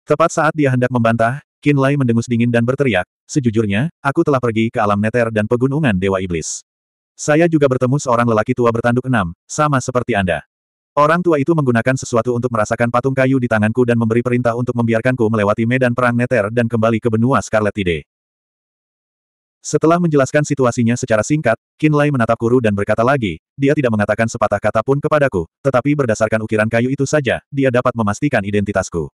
Tepat saat dia hendak membantah, Kinlay mendengus dingin dan berteriak, sejujurnya, aku telah pergi ke alam neter dan pegunungan Dewa Iblis. Saya juga bertemu seorang lelaki tua bertanduk enam, sama seperti Anda. Orang tua itu menggunakan sesuatu untuk merasakan patung kayu di tanganku dan memberi perintah untuk membiarkanku melewati medan perang Neter dan kembali ke benua Scarlet Tide. Setelah menjelaskan situasinya secara singkat, Kinlay menatap Kuru dan berkata lagi, dia tidak mengatakan sepatah kata pun kepadaku, tetapi berdasarkan ukiran kayu itu saja, dia dapat memastikan identitasku.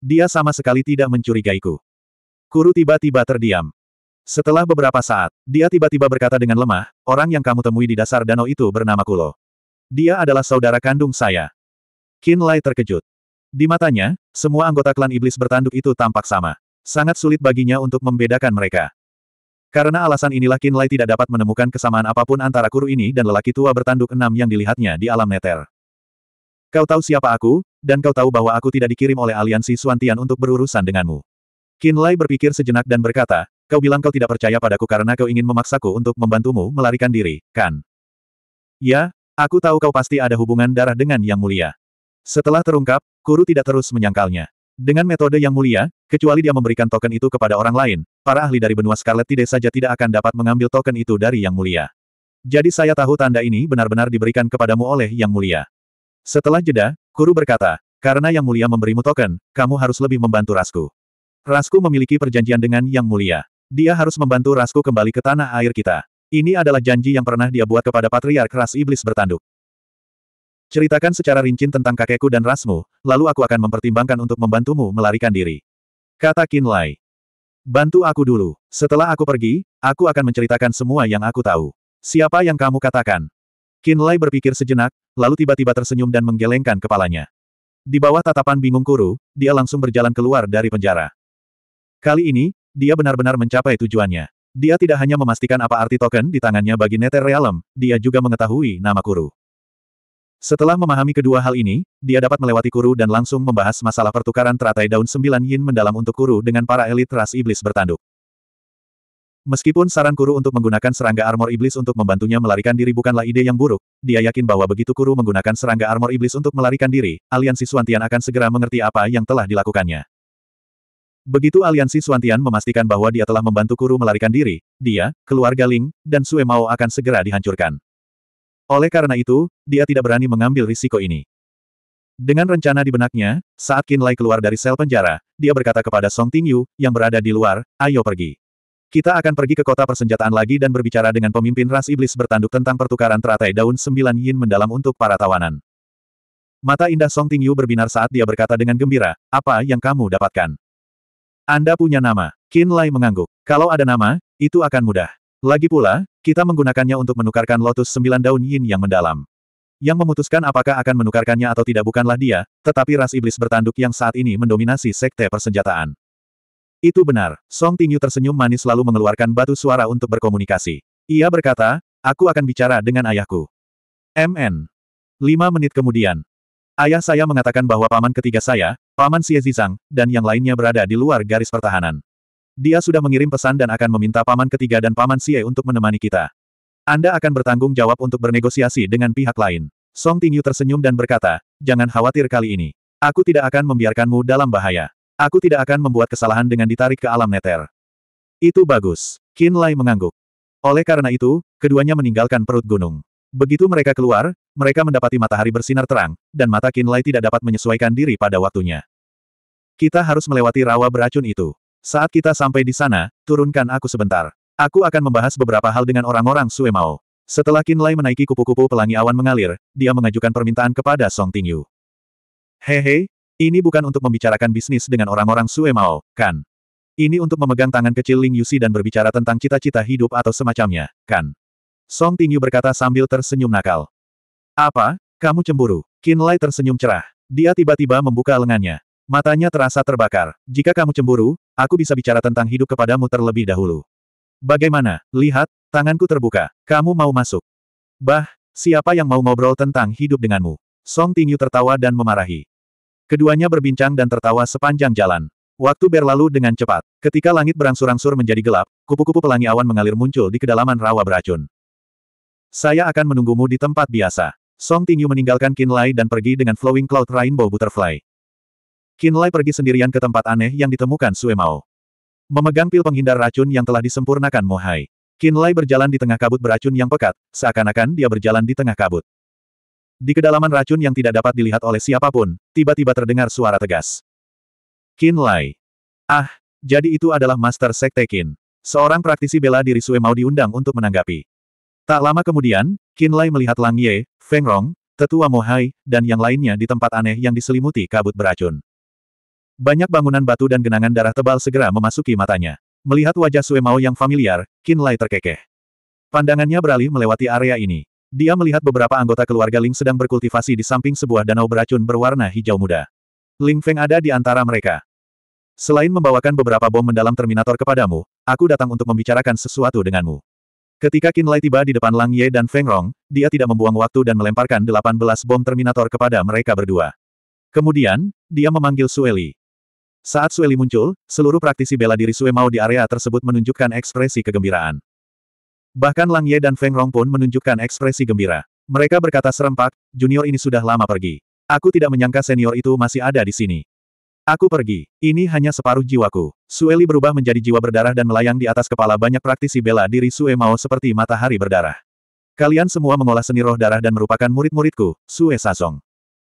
Dia sama sekali tidak mencurigaiku. Kuru tiba-tiba terdiam. Setelah beberapa saat, dia tiba-tiba berkata dengan lemah, orang yang kamu temui di dasar danau itu bernama Kulo. Dia adalah saudara kandung saya. Qin Lai terkejut. Di matanya, semua anggota klan iblis bertanduk itu tampak sama. Sangat sulit baginya untuk membedakan mereka. Karena alasan inilah Qin Lai tidak dapat menemukan kesamaan apapun antara kuru ini dan lelaki tua bertanduk enam yang dilihatnya di alam neter. Kau tahu siapa aku, dan kau tahu bahwa aku tidak dikirim oleh aliansi Suantian untuk berurusan denganmu. Qin Lai berpikir sejenak dan berkata, kau bilang kau tidak percaya padaku karena kau ingin memaksaku untuk membantumu melarikan diri, kan? Ya, Aku tahu kau pasti ada hubungan darah dengan Yang Mulia. Setelah terungkap, Kuru tidak terus menyangkalnya. Dengan metode Yang Mulia, kecuali dia memberikan token itu kepada orang lain, para ahli dari benua Scarlet tidak saja tidak akan dapat mengambil token itu dari Yang Mulia. Jadi saya tahu tanda ini benar-benar diberikan kepadamu oleh Yang Mulia. Setelah jeda, Kuru berkata, karena Yang Mulia memberimu token, kamu harus lebih membantu Rasku. Rasku memiliki perjanjian dengan Yang Mulia. Dia harus membantu Rasku kembali ke tanah air kita. Ini adalah janji yang pernah dia buat kepada Patriark Ras Iblis bertanduk. Ceritakan secara rinci tentang kakekku dan rasmu, lalu aku akan mempertimbangkan untuk membantumu melarikan diri. Kata Kinlay. Bantu aku dulu. Setelah aku pergi, aku akan menceritakan semua yang aku tahu. Siapa yang kamu katakan? Kinlay berpikir sejenak, lalu tiba-tiba tersenyum dan menggelengkan kepalanya. Di bawah tatapan bingung Kuru, dia langsung berjalan keluar dari penjara. Kali ini, dia benar-benar mencapai tujuannya. Dia tidak hanya memastikan apa arti token di tangannya bagi Nether Realm, dia juga mengetahui nama Kuru. Setelah memahami kedua hal ini, dia dapat melewati Kuru dan langsung membahas masalah pertukaran teratai daun sembilan yin mendalam untuk Kuru dengan para elit ras iblis bertanduk. Meskipun saran Kuru untuk menggunakan serangga armor iblis untuk membantunya melarikan diri bukanlah ide yang buruk, dia yakin bahwa begitu Kuru menggunakan serangga armor iblis untuk melarikan diri, aliansi Suantian akan segera mengerti apa yang telah dilakukannya. Begitu aliansi Suantian memastikan bahwa dia telah membantu Kuru melarikan diri, dia, keluarga Ling, dan Sue Mao akan segera dihancurkan. Oleh karena itu, dia tidak berani mengambil risiko ini. Dengan rencana di benaknya, saat Qin Lai keluar dari sel penjara, dia berkata kepada Song Tingyu, yang berada di luar, ayo pergi. Kita akan pergi ke kota persenjataan lagi dan berbicara dengan pemimpin ras iblis bertanduk tentang pertukaran teratai daun sembilan yin mendalam untuk para tawanan. Mata indah Song Tingyu berbinar saat dia berkata dengan gembira, apa yang kamu dapatkan? Anda punya nama. Qin Lai mengangguk. Kalau ada nama, itu akan mudah. Lagi pula, kita menggunakannya untuk menukarkan lotus sembilan daun yin yang mendalam. Yang memutuskan apakah akan menukarkannya atau tidak bukanlah dia, tetapi ras iblis bertanduk yang saat ini mendominasi sekte persenjataan. Itu benar, Song Tingyu tersenyum manis lalu mengeluarkan batu suara untuk berkomunikasi. Ia berkata, aku akan bicara dengan ayahku. MN. Lima menit kemudian, Ayah saya mengatakan bahwa paman ketiga saya, paman Xie Zizang, dan yang lainnya berada di luar garis pertahanan. Dia sudah mengirim pesan dan akan meminta paman ketiga dan paman Xie untuk menemani kita. Anda akan bertanggung jawab untuk bernegosiasi dengan pihak lain. Song Tingyu tersenyum dan berkata, jangan khawatir kali ini. Aku tidak akan membiarkanmu dalam bahaya. Aku tidak akan membuat kesalahan dengan ditarik ke alam neter. Itu bagus. Qin Lai mengangguk. Oleh karena itu, keduanya meninggalkan perut gunung. Begitu mereka keluar, mereka mendapati matahari bersinar terang, dan mata Kinlay tidak dapat menyesuaikan diri pada waktunya. Kita harus melewati rawa beracun itu. Saat kita sampai di sana, turunkan aku sebentar. Aku akan membahas beberapa hal dengan orang-orang Suemao. Setelah Kinlay menaiki kupu-kupu pelangi awan mengalir, dia mengajukan permintaan kepada Song Tingyu. Hehe, ini bukan untuk membicarakan bisnis dengan orang-orang Suemao, kan? Ini untuk memegang tangan kecil Ling Yusi dan berbicara tentang cita-cita hidup atau semacamnya, kan? Song Tingyu berkata sambil tersenyum nakal. Apa? Kamu cemburu? Qin Lai tersenyum cerah. Dia tiba-tiba membuka lengannya. Matanya terasa terbakar. Jika kamu cemburu, aku bisa bicara tentang hidup kepadamu terlebih dahulu. Bagaimana? Lihat, tanganku terbuka. Kamu mau masuk. Bah, siapa yang mau ngobrol tentang hidup denganmu? Song Tingyu tertawa dan memarahi. Keduanya berbincang dan tertawa sepanjang jalan. Waktu berlalu dengan cepat. Ketika langit berangsur-angsur menjadi gelap, kupu-kupu pelangi awan mengalir muncul di kedalaman rawa beracun. Saya akan menunggumu di tempat biasa. Song Tingyu meninggalkan Lai dan pergi dengan Flowing Cloud Rainbow Butterfly. Lai pergi sendirian ke tempat aneh yang ditemukan Sue Suemao. Memegang pil penghindar racun yang telah disempurnakan Mohai. Lai berjalan di tengah kabut beracun yang pekat, seakan-akan dia berjalan di tengah kabut. Di kedalaman racun yang tidak dapat dilihat oleh siapapun, tiba-tiba terdengar suara tegas. Lai. Ah, jadi itu adalah Master Sekte Kin. Seorang praktisi bela diri Sue Suemao diundang untuk menanggapi. Tak lama kemudian, Qin Lai melihat Lang Ye, Feng Rong, Tetua Mohai, dan yang lainnya di tempat aneh yang diselimuti kabut beracun. Banyak bangunan batu dan genangan darah tebal segera memasuki matanya. Melihat wajah Sue Mao yang familiar, Qin Lai terkekeh. Pandangannya beralih melewati area ini. Dia melihat beberapa anggota keluarga Ling sedang berkultivasi di samping sebuah danau beracun berwarna hijau muda. Ling Feng ada di antara mereka. Selain membawakan beberapa bom mendalam Terminator kepadamu, aku datang untuk membicarakan sesuatu denganmu. Ketika Qin Lai tiba di depan Lang Ye dan Feng Rong, dia tidak membuang waktu dan melemparkan 18 bom Terminator kepada mereka berdua. Kemudian, dia memanggil Sueli. Saat Sueli muncul, seluruh praktisi bela diri Sue Mao di area tersebut menunjukkan ekspresi kegembiraan. Bahkan Lang Ye dan Feng Rong pun menunjukkan ekspresi gembira. Mereka berkata serempak, junior ini sudah lama pergi. Aku tidak menyangka senior itu masih ada di sini. Aku pergi. Ini hanya separuh jiwaku. Sueli berubah menjadi jiwa berdarah dan melayang di atas kepala banyak praktisi bela diri Sue Mao seperti matahari berdarah. Kalian semua mengolah seni roh darah dan merupakan murid-muridku, Sue Sazong.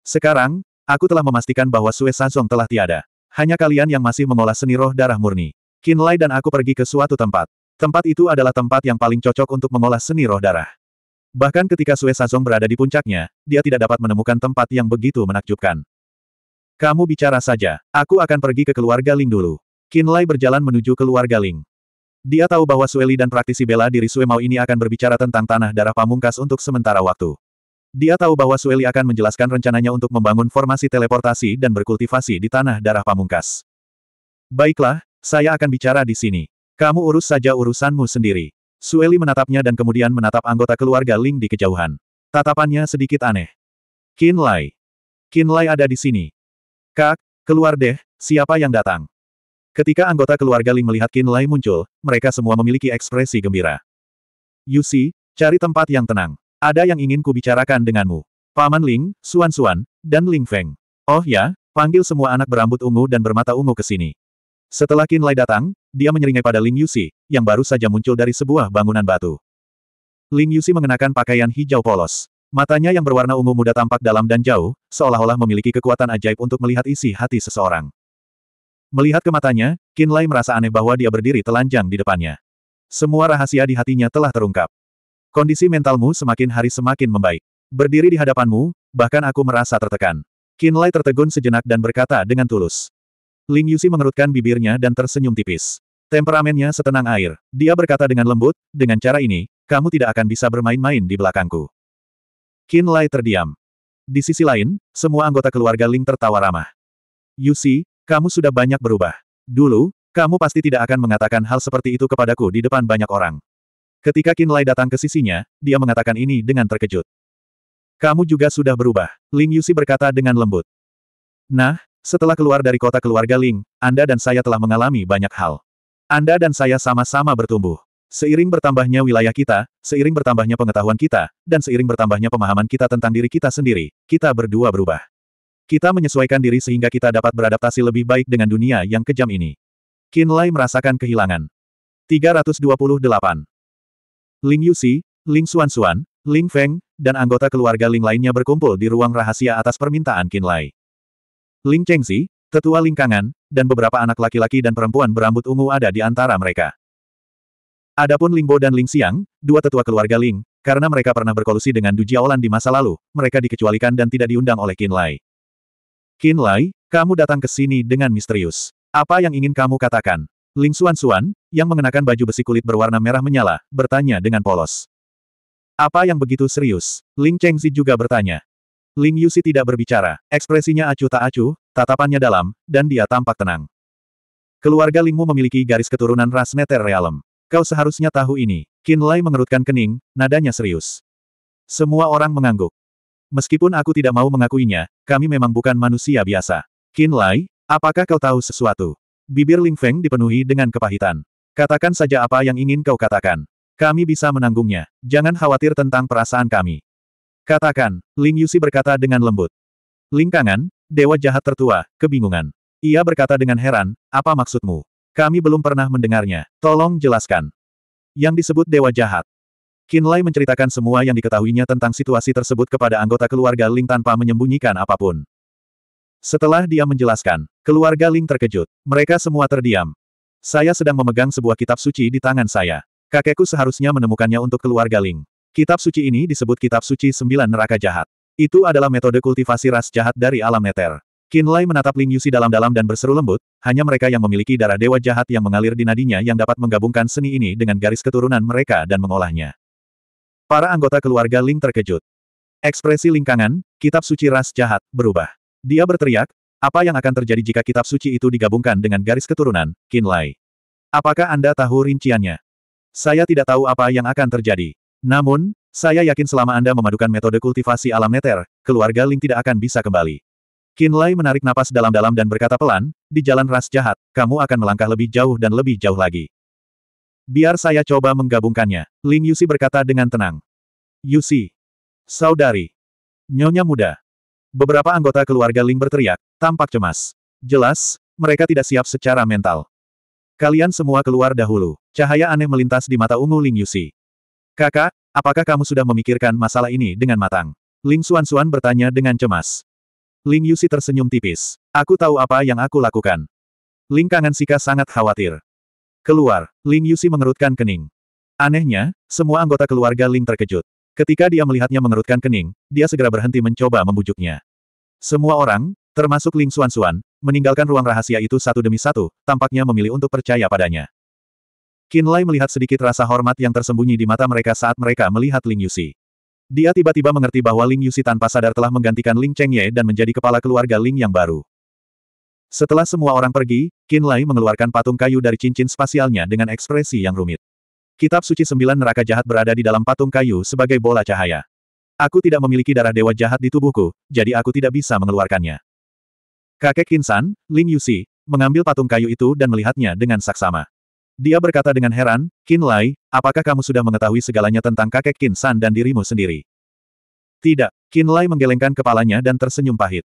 Sekarang, aku telah memastikan bahwa Sue Sazong telah tiada. Hanya kalian yang masih mengolah seni roh darah murni. Lai dan aku pergi ke suatu tempat. Tempat itu adalah tempat yang paling cocok untuk mengolah seni roh darah. Bahkan ketika Sue Sazong berada di puncaknya, dia tidak dapat menemukan tempat yang begitu menakjubkan. Kamu bicara saja, aku akan pergi ke keluarga Ling dulu. Lai berjalan menuju keluarga Ling. Dia tahu bahwa Sueli dan praktisi bela diri Sue Mau ini akan berbicara tentang tanah darah pamungkas untuk sementara waktu. Dia tahu bahwa Sueli akan menjelaskan rencananya untuk membangun formasi teleportasi dan berkultivasi di tanah darah pamungkas. Baiklah, saya akan bicara di sini. Kamu urus saja urusanmu sendiri. Sueli menatapnya dan kemudian menatap anggota keluarga Ling di kejauhan. Tatapannya sedikit aneh. Qin Lai. Qin Lai ada di sini. Kak, keluar deh, siapa yang datang? Ketika anggota keluarga Ling melihat Qin Lai muncul, mereka semua memiliki ekspresi gembira. Yusi, cari tempat yang tenang. Ada yang ingin kubicarakan denganmu. Paman Ling, Suan Suan, dan Ling Feng. Oh ya, panggil semua anak berambut ungu dan bermata ungu ke sini. Setelah Qin Lai datang, dia menyeringai pada Ling Yusi, yang baru saja muncul dari sebuah bangunan batu. Ling Yusi mengenakan pakaian hijau polos. Matanya yang berwarna ungu muda tampak dalam dan jauh, seolah-olah memiliki kekuatan ajaib untuk melihat isi hati seseorang. Melihat ke matanya, Lai merasa aneh bahwa dia berdiri telanjang di depannya. Semua rahasia di hatinya telah terungkap. Kondisi mentalmu semakin hari semakin membaik. Berdiri di hadapanmu, bahkan aku merasa tertekan. Lai tertegun sejenak dan berkata dengan tulus. Ling Yusi mengerutkan bibirnya dan tersenyum tipis. Temperamennya setenang air. Dia berkata dengan lembut, dengan cara ini, kamu tidak akan bisa bermain-main di belakangku. Qin Lai terdiam. Di sisi lain, semua anggota keluarga Ling tertawa ramah. Yusi, kamu sudah banyak berubah. Dulu, kamu pasti tidak akan mengatakan hal seperti itu kepadaku di depan banyak orang. Ketika Qin Lai datang ke sisinya, dia mengatakan ini dengan terkejut. Kamu juga sudah berubah, Ling Yusi berkata dengan lembut. Nah, setelah keluar dari kota keluarga Ling, Anda dan saya telah mengalami banyak hal. Anda dan saya sama-sama bertumbuh. Seiring bertambahnya wilayah kita, seiring bertambahnya pengetahuan kita, dan seiring bertambahnya pemahaman kita tentang diri kita sendiri, kita berdua berubah. Kita menyesuaikan diri sehingga kita dapat beradaptasi lebih baik dengan dunia yang kejam ini. Qin Lai merasakan kehilangan. 328. Ling Yusi, Ling Xuan Xuan, Ling Feng, dan anggota keluarga Ling lainnya berkumpul di ruang rahasia atas permintaan Qin Lai. Ling Chengzi, tetua lingkangan, dan beberapa anak laki-laki dan perempuan berambut ungu ada di antara mereka. Adapun Lingbo dan Ling Xiang, dua tetua keluarga Ling, karena mereka pernah berkolusi dengan Du Jiaolan di masa lalu, mereka dikecualikan dan tidak diundang oleh Qin Lai. Qin Lai, kamu datang ke sini dengan misterius. Apa yang ingin kamu katakan? Ling Xuan Xuan, yang mengenakan baju besi kulit berwarna merah menyala, bertanya dengan polos. Apa yang begitu serius? Ling Chengzi juga bertanya. Ling Yusi tidak berbicara, ekspresinya acuh tak acuh, tatapannya dalam, dan dia tampak tenang. Keluarga Lingmu memiliki garis keturunan ras Nether Realm. Kau seharusnya tahu ini. Qin Lai mengerutkan kening, nadanya serius. Semua orang mengangguk. Meskipun aku tidak mau mengakuinya, kami memang bukan manusia biasa. Qin Lai, apakah kau tahu sesuatu? Bibir Ling Feng dipenuhi dengan kepahitan. Katakan saja apa yang ingin kau katakan. Kami bisa menanggungnya. Jangan khawatir tentang perasaan kami. Katakan, Ling Yusi berkata dengan lembut. Ling Kangan, dewa jahat tertua, kebingungan. Ia berkata dengan heran, apa maksudmu? Kami belum pernah mendengarnya. Tolong jelaskan. Yang disebut Dewa Jahat. Kinlay menceritakan semua yang diketahuinya tentang situasi tersebut kepada anggota keluarga Ling tanpa menyembunyikan apapun. Setelah dia menjelaskan, keluarga Ling terkejut. Mereka semua terdiam. Saya sedang memegang sebuah kitab suci di tangan saya. Kakekku seharusnya menemukannya untuk keluarga Ling. Kitab suci ini disebut Kitab Suci Sembilan Neraka Jahat. Itu adalah metode kultivasi ras jahat dari alam neter. Lai menatap Ling Yusi dalam-dalam dan berseru lembut, hanya mereka yang memiliki darah dewa jahat yang mengalir di nadinya yang dapat menggabungkan seni ini dengan garis keturunan mereka dan mengolahnya. Para anggota keluarga Ling terkejut. Ekspresi lingkangan, kitab suci ras jahat, berubah. Dia berteriak, apa yang akan terjadi jika kitab suci itu digabungkan dengan garis keturunan, Lai? Apakah Anda tahu rinciannya? Saya tidak tahu apa yang akan terjadi. Namun, saya yakin selama Anda memadukan metode kultivasi alam neter, keluarga Ling tidak akan bisa kembali. Lai menarik napas dalam-dalam dan berkata pelan, di jalan ras jahat, kamu akan melangkah lebih jauh dan lebih jauh lagi. Biar saya coba menggabungkannya, Ling Yusi berkata dengan tenang. Yusi. Saudari. Nyonya muda. Beberapa anggota keluarga Ling berteriak, tampak cemas. Jelas, mereka tidak siap secara mental. Kalian semua keluar dahulu. Cahaya aneh melintas di mata ungu Ling Yusi. Kakak, apakah kamu sudah memikirkan masalah ini dengan matang? Ling Xuan Xuan bertanya dengan cemas. Ling Yusi tersenyum tipis. Aku tahu apa yang aku lakukan. Lingkangan Sika sangat khawatir. Keluar, Ling Yusi mengerutkan kening. Anehnya, semua anggota keluarga Ling terkejut. Ketika dia melihatnya mengerutkan kening, dia segera berhenti mencoba membujuknya. Semua orang, termasuk Ling Xuanxuan, meninggalkan ruang rahasia itu satu demi satu, tampaknya memilih untuk percaya padanya. Qin Lai melihat sedikit rasa hormat yang tersembunyi di mata mereka saat mereka melihat Ling Yusi. Dia tiba-tiba mengerti bahwa Ling Yusi tanpa sadar telah menggantikan Ling Chengye dan menjadi kepala keluarga Ling yang baru. Setelah semua orang pergi, Qin Lai mengeluarkan patung kayu dari cincin spasialnya dengan ekspresi yang rumit. Kitab suci sembilan neraka jahat berada di dalam patung kayu sebagai bola cahaya. Aku tidak memiliki darah dewa jahat di tubuhku, jadi aku tidak bisa mengeluarkannya. Kakek Kinsan, Ling Yusi, mengambil patung kayu itu dan melihatnya dengan saksama. Dia berkata dengan heran, Qin Lai, apakah kamu sudah mengetahui segalanya tentang kakek Qin San dan dirimu sendiri? Tidak, Qin Lai menggelengkan kepalanya dan tersenyum pahit.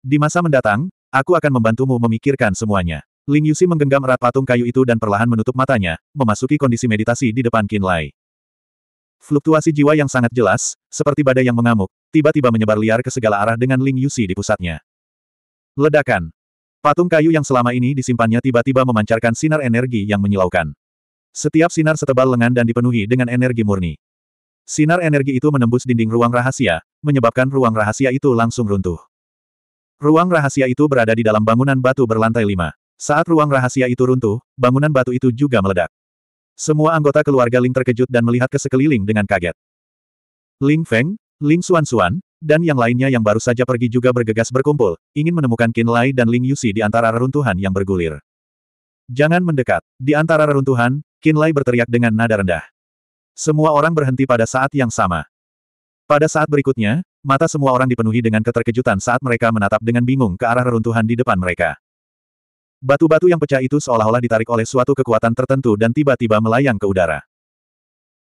Di masa mendatang, aku akan membantumu memikirkan semuanya. Ling Yusi menggenggam erat patung kayu itu dan perlahan menutup matanya, memasuki kondisi meditasi di depan Qin Lai. Fluktuasi jiwa yang sangat jelas, seperti badai yang mengamuk, tiba-tiba menyebar liar ke segala arah dengan Ling Yusi di pusatnya. Ledakan. Patung kayu yang selama ini disimpannya tiba-tiba memancarkan sinar energi yang menyilaukan. Setiap sinar setebal lengan dan dipenuhi dengan energi murni. Sinar energi itu menembus dinding ruang rahasia, menyebabkan ruang rahasia itu langsung runtuh. Ruang rahasia itu berada di dalam bangunan batu berlantai lima. Saat ruang rahasia itu runtuh, bangunan batu itu juga meledak. Semua anggota keluarga Ling terkejut dan melihat ke sekeliling dengan kaget. Ling Feng, Ling Xuan Xuan, dan yang lainnya yang baru saja pergi juga bergegas berkumpul, ingin menemukan Qin Lai dan Ling Yusi di antara reruntuhan yang bergulir. Jangan mendekat. Di antara reruntuhan, Qin Lai berteriak dengan nada rendah. Semua orang berhenti pada saat yang sama. Pada saat berikutnya, mata semua orang dipenuhi dengan keterkejutan saat mereka menatap dengan bingung ke arah reruntuhan di depan mereka. Batu-batu yang pecah itu seolah-olah ditarik oleh suatu kekuatan tertentu dan tiba-tiba melayang ke udara.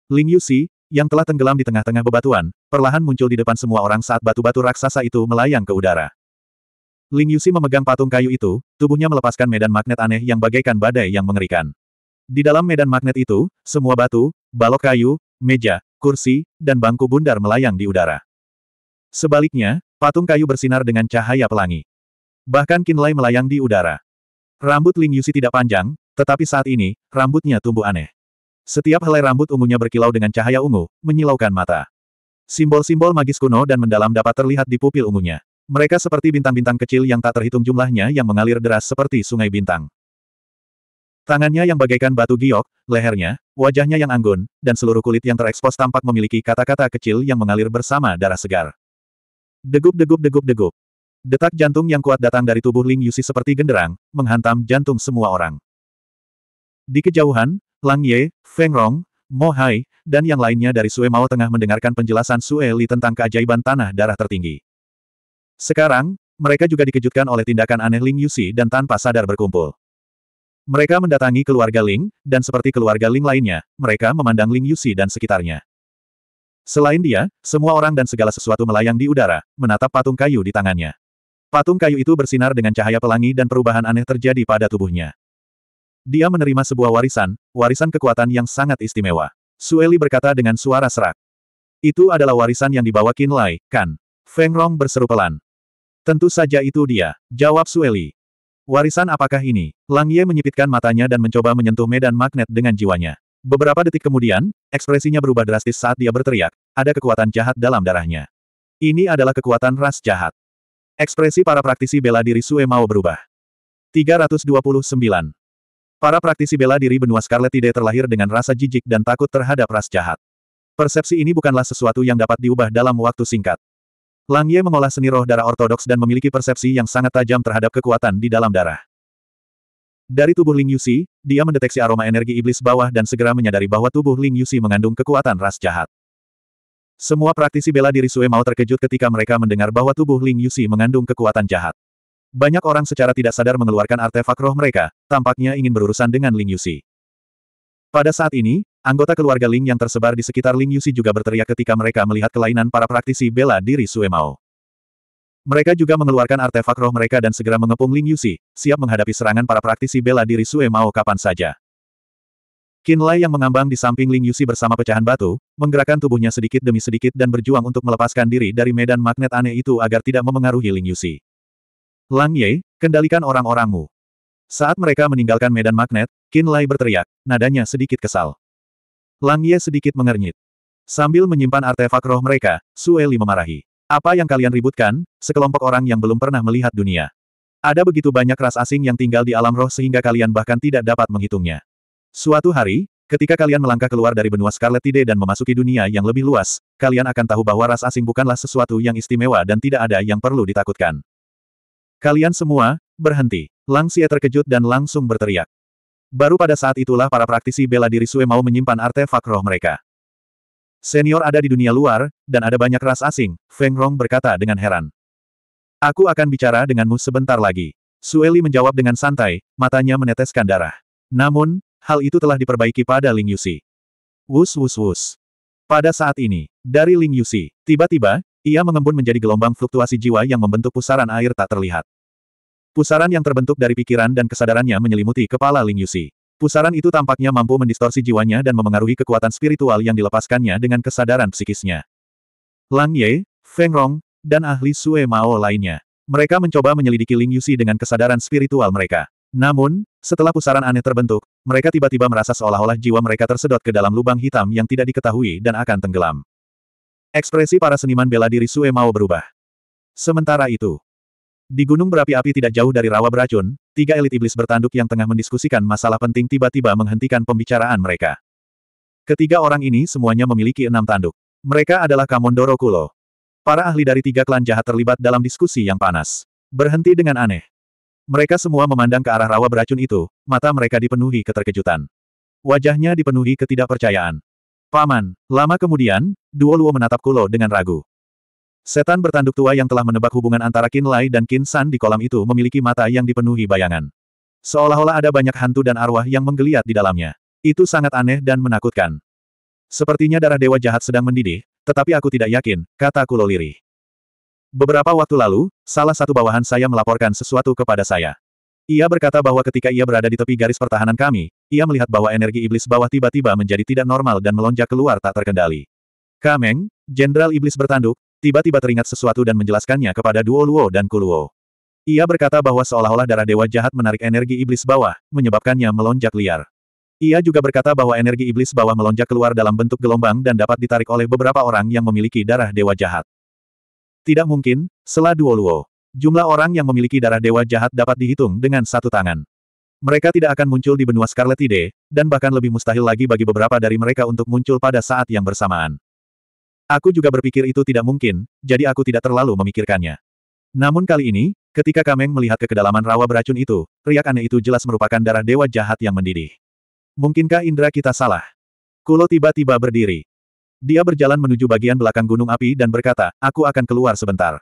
Ling Yusi, yang telah tenggelam di tengah-tengah bebatuan, perlahan muncul di depan semua orang saat batu-batu raksasa itu melayang ke udara. Ling Yusi memegang patung kayu itu, tubuhnya melepaskan medan magnet aneh yang bagaikan badai yang mengerikan. Di dalam medan magnet itu, semua batu, balok kayu, meja, kursi, dan bangku bundar melayang di udara. Sebaliknya, patung kayu bersinar dengan cahaya pelangi. Bahkan Kinlay melayang di udara. Rambut Ling Yusi tidak panjang, tetapi saat ini, rambutnya tumbuh aneh. Setiap helai rambut ungunya berkilau dengan cahaya ungu, menyilaukan mata. Simbol-simbol magis kuno dan mendalam dapat terlihat di pupil ungunya. Mereka seperti bintang-bintang kecil yang tak terhitung jumlahnya yang mengalir deras seperti sungai bintang. Tangannya yang bagaikan batu giok, lehernya, wajahnya yang anggun, dan seluruh kulit yang terekspos tampak memiliki kata-kata kecil yang mengalir bersama darah segar. Degup-degup-degup-degup. Detak jantung yang kuat datang dari tubuh Ling Yusi seperti genderang, menghantam jantung semua orang. Di kejauhan, Lang Ye, Feng Rong, Mo Hai, dan yang lainnya dari Sue Mao tengah mendengarkan penjelasan Sue Li tentang keajaiban tanah darah tertinggi. Sekarang, mereka juga dikejutkan oleh tindakan aneh Ling Yusi dan tanpa sadar berkumpul. Mereka mendatangi keluarga Ling, dan seperti keluarga Ling lainnya, mereka memandang Ling Yusi dan sekitarnya. Selain dia, semua orang dan segala sesuatu melayang di udara, menatap patung kayu di tangannya. Patung kayu itu bersinar dengan cahaya pelangi dan perubahan aneh terjadi pada tubuhnya. Dia menerima sebuah warisan, warisan kekuatan yang sangat istimewa. Sueli berkata dengan suara serak. Itu adalah warisan yang dibawa Qin Lai, kan? Feng Rong berseru pelan. Tentu saja itu dia, jawab Sueli. Warisan apakah ini? Lang Ye menyipitkan matanya dan mencoba menyentuh medan magnet dengan jiwanya. Beberapa detik kemudian, ekspresinya berubah drastis saat dia berteriak, ada kekuatan jahat dalam darahnya. Ini adalah kekuatan ras jahat. Ekspresi para praktisi bela diri Sue mau berubah. 329. Para praktisi bela diri benua Scarlet tidak terlahir dengan rasa jijik dan takut terhadap ras jahat. Persepsi ini bukanlah sesuatu yang dapat diubah dalam waktu singkat. Lang Ye mengolah seni roh darah ortodoks dan memiliki persepsi yang sangat tajam terhadap kekuatan di dalam darah. Dari tubuh Ling Yusi, dia mendeteksi aroma energi iblis bawah dan segera menyadari bahwa tubuh Ling Yusi mengandung kekuatan ras jahat. Semua praktisi bela diri Sue Mao terkejut ketika mereka mendengar bahwa tubuh Ling Yusi mengandung kekuatan jahat. Banyak orang secara tidak sadar mengeluarkan artefak roh mereka, tampaknya ingin berurusan dengan Ling Yusi. Pada saat ini, anggota keluarga Ling yang tersebar di sekitar Ling Yusi juga berteriak ketika mereka melihat kelainan para praktisi bela diri Sue Mao. Mereka juga mengeluarkan artefak roh mereka dan segera mengepung Ling Yusi, siap menghadapi serangan para praktisi bela diri Sue Mao kapan saja. Lai yang mengambang di samping Ling Yusi bersama pecahan batu, menggerakkan tubuhnya sedikit demi sedikit dan berjuang untuk melepaskan diri dari medan magnet aneh itu agar tidak memengaruhi Ling Yusi. Lang Ye, kendalikan orang-orangmu. Saat mereka meninggalkan medan magnet, Qin Lai berteriak, nadanya sedikit kesal. Lang Ye sedikit mengernyit. Sambil menyimpan artefak roh mereka, Sue Li memarahi. Apa yang kalian ributkan, sekelompok orang yang belum pernah melihat dunia. Ada begitu banyak ras asing yang tinggal di alam roh sehingga kalian bahkan tidak dapat menghitungnya. Suatu hari, ketika kalian melangkah keluar dari benua Scarlet Tide dan memasuki dunia yang lebih luas, kalian akan tahu bahwa ras asing bukanlah sesuatu yang istimewa dan tidak ada yang perlu ditakutkan. Kalian semua, berhenti. Xie terkejut dan langsung berteriak. Baru pada saat itulah para praktisi bela diri Sue mau menyimpan artefak roh mereka. Senior ada di dunia luar, dan ada banyak ras asing, Feng Rong berkata dengan heran. Aku akan bicara denganmu sebentar lagi. Sue Li menjawab dengan santai, matanya meneteskan darah. Namun, hal itu telah diperbaiki pada Ling Yusi. Wus wus wus. Pada saat ini, dari Ling Yusi, tiba-tiba, ia mengembun menjadi gelombang fluktuasi jiwa yang membentuk pusaran air tak terlihat. Pusaran yang terbentuk dari pikiran dan kesadarannya menyelimuti kepala Ling Yusi. Pusaran itu tampaknya mampu mendistorsi jiwanya dan memengaruhi kekuatan spiritual yang dilepaskannya dengan kesadaran psikisnya. Lang Ye, Feng Rong, dan ahli Sue Mao lainnya. Mereka mencoba menyelidiki Ling Yusi dengan kesadaran spiritual mereka. Namun, setelah pusaran aneh terbentuk, mereka tiba-tiba merasa seolah-olah jiwa mereka tersedot ke dalam lubang hitam yang tidak diketahui dan akan tenggelam. Ekspresi para seniman bela diri Sue Mao berubah. Sementara itu, di gunung berapi api tidak jauh dari rawa beracun, tiga elit iblis bertanduk yang tengah mendiskusikan masalah penting tiba-tiba menghentikan pembicaraan mereka. Ketiga orang ini semuanya memiliki enam tanduk. Mereka adalah Kamondoro Kulo. Para ahli dari tiga klan jahat terlibat dalam diskusi yang panas. Berhenti dengan aneh. Mereka semua memandang ke arah rawa beracun itu, mata mereka dipenuhi keterkejutan. Wajahnya dipenuhi ketidakpercayaan. Paman, lama kemudian, Duo Luo menatap Kulo dengan ragu. Setan bertanduk tua yang telah menebak hubungan antara Qin Lai dan Qin San di kolam itu memiliki mata yang dipenuhi bayangan. Seolah-olah ada banyak hantu dan arwah yang menggeliat di dalamnya. Itu sangat aneh dan menakutkan. Sepertinya darah dewa jahat sedang mendidih, tetapi aku tidak yakin, kata Kulo Liri. Beberapa waktu lalu, salah satu bawahan saya melaporkan sesuatu kepada saya. Ia berkata bahwa ketika ia berada di tepi garis pertahanan kami, ia melihat bahwa energi iblis bawah tiba-tiba menjadi tidak normal dan melonjak keluar tak terkendali. Kameng, Jenderal Iblis bertanduk, Tiba-tiba teringat sesuatu dan menjelaskannya kepada Duo Luo dan Kuluo. Ia berkata bahwa seolah-olah darah dewa jahat menarik energi iblis bawah, menyebabkannya melonjak liar. Ia juga berkata bahwa energi iblis bawah melonjak keluar dalam bentuk gelombang dan dapat ditarik oleh beberapa orang yang memiliki darah dewa jahat. Tidak mungkin, selah Duo Luo. Jumlah orang yang memiliki darah dewa jahat dapat dihitung dengan satu tangan. Mereka tidak akan muncul di benua Scarlet Ide, dan bahkan lebih mustahil lagi bagi beberapa dari mereka untuk muncul pada saat yang bersamaan. Aku juga berpikir itu tidak mungkin, jadi aku tidak terlalu memikirkannya. Namun kali ini, ketika Kameng melihat ke kedalaman rawa beracun itu, riak aneh itu jelas merupakan darah dewa jahat yang mendidih. Mungkinkah indera kita salah? Kulo tiba-tiba berdiri. Dia berjalan menuju bagian belakang gunung api dan berkata, aku akan keluar sebentar.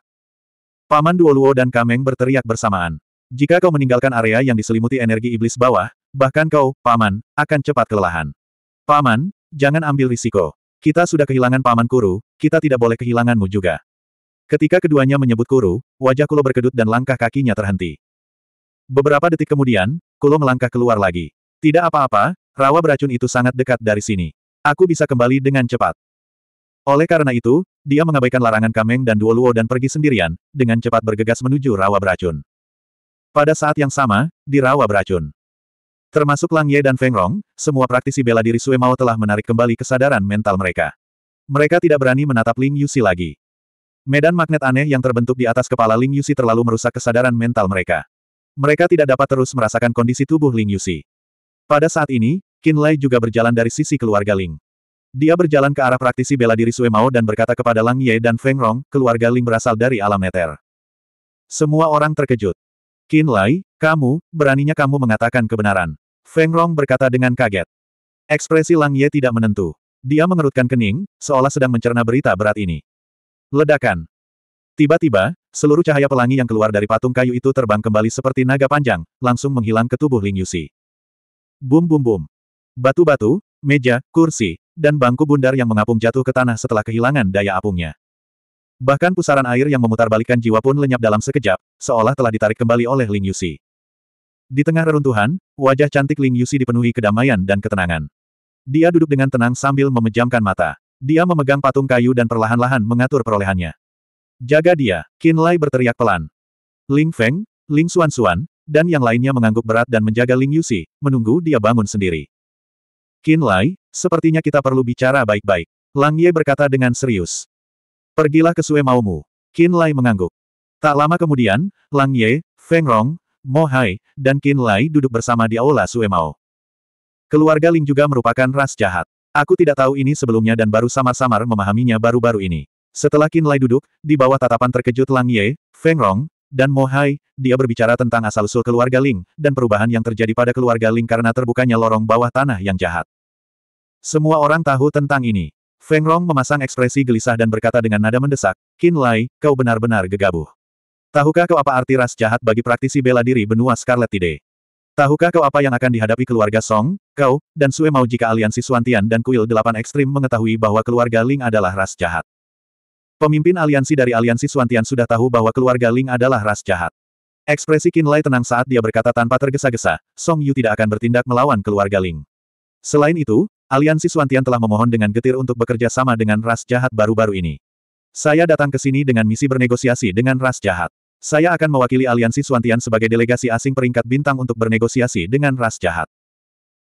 Paman Duoluo dan Kameng berteriak bersamaan. Jika kau meninggalkan area yang diselimuti energi iblis bawah, bahkan kau, Paman, akan cepat kelelahan. Paman, jangan ambil risiko. Kita sudah kehilangan paman Kuru, kita tidak boleh kehilanganmu juga. Ketika keduanya menyebut Kuru, wajah Kulo berkedut dan langkah kakinya terhenti. Beberapa detik kemudian, Kulo melangkah keluar lagi. Tidak apa-apa, rawa beracun itu sangat dekat dari sini. Aku bisa kembali dengan cepat. Oleh karena itu, dia mengabaikan larangan Kameng dan Duo Luo dan pergi sendirian, dengan cepat bergegas menuju rawa beracun. Pada saat yang sama, di rawa beracun. Termasuk Lang Ye dan Feng Rong, semua praktisi bela diri Sue Mao telah menarik kembali kesadaran mental mereka. Mereka tidak berani menatap Ling Yusi lagi. Medan magnet aneh yang terbentuk di atas kepala Ling Yusi terlalu merusak kesadaran mental mereka. Mereka tidak dapat terus merasakan kondisi tubuh Ling Yusi. Pada saat ini, Qin Lai juga berjalan dari sisi keluarga Ling. Dia berjalan ke arah praktisi bela diri Sue Mao dan berkata kepada Lang Ye dan Feng Rong, keluarga Ling berasal dari alam neter. Semua orang terkejut. Qin Lai, kamu, beraninya kamu mengatakan kebenaran. Feng Rong berkata dengan kaget. Ekspresi Lang Ye tidak menentu. Dia mengerutkan kening, seolah sedang mencerna berita berat ini. Ledakan. Tiba-tiba, seluruh cahaya pelangi yang keluar dari patung kayu itu terbang kembali seperti naga panjang, langsung menghilang ke tubuh Ling Yusi. Bum bum bum. Batu-batu, meja, kursi, dan bangku bundar yang mengapung jatuh ke tanah setelah kehilangan daya apungnya. Bahkan pusaran air yang memutarbalikan jiwa pun lenyap dalam sekejap, seolah telah ditarik kembali oleh Ling Yusi. Di tengah reruntuhan, wajah cantik Ling Yusi dipenuhi kedamaian dan ketenangan. Dia duduk dengan tenang sambil memejamkan mata. Dia memegang patung kayu dan perlahan-lahan mengatur perolehannya. Jaga dia, Qin Lai berteriak pelan. Ling Feng, Ling Xuan Xuan, dan yang lainnya mengangguk berat dan menjaga Ling Yusi, menunggu dia bangun sendiri. Qin Lai, sepertinya kita perlu bicara baik-baik. Lang Ye berkata dengan serius. Pergilah ke Sue Maumu. Qin Lai mengangguk. Tak lama kemudian, Lang Ye, Feng Rong, Mo Hai, dan Qin Lai duduk bersama di Aula Suemao. Keluarga Ling juga merupakan ras jahat. Aku tidak tahu ini sebelumnya dan baru samar-samar memahaminya baru-baru ini. Setelah Qin Lai duduk, di bawah tatapan terkejut Lang Ye, Feng Rong, dan Mo Hai, dia berbicara tentang asal-usul keluarga Ling, dan perubahan yang terjadi pada keluarga Ling karena terbukanya lorong bawah tanah yang jahat. Semua orang tahu tentang ini. Feng Rong memasang ekspresi gelisah dan berkata dengan nada mendesak, Qin Lai, kau benar-benar gegabah. Tahukah kau apa arti ras jahat bagi praktisi bela diri benua Scarlet Tide? Tahukah kau apa yang akan dihadapi keluarga Song, kau, dan Sue mau jika aliansi Suantian dan Kuil Delapan Ekstrim mengetahui bahwa keluarga Ling adalah ras jahat? Pemimpin aliansi dari aliansi Suantian sudah tahu bahwa keluarga Ling adalah ras jahat. Ekspresi Kinlay tenang saat dia berkata tanpa tergesa-gesa, Song Yu tidak akan bertindak melawan keluarga Ling. Selain itu, aliansi Suantian telah memohon dengan getir untuk bekerja sama dengan ras jahat baru-baru ini. Saya datang ke sini dengan misi bernegosiasi dengan ras jahat. Saya akan mewakili aliansi Suantian sebagai delegasi asing peringkat bintang untuk bernegosiasi dengan ras jahat.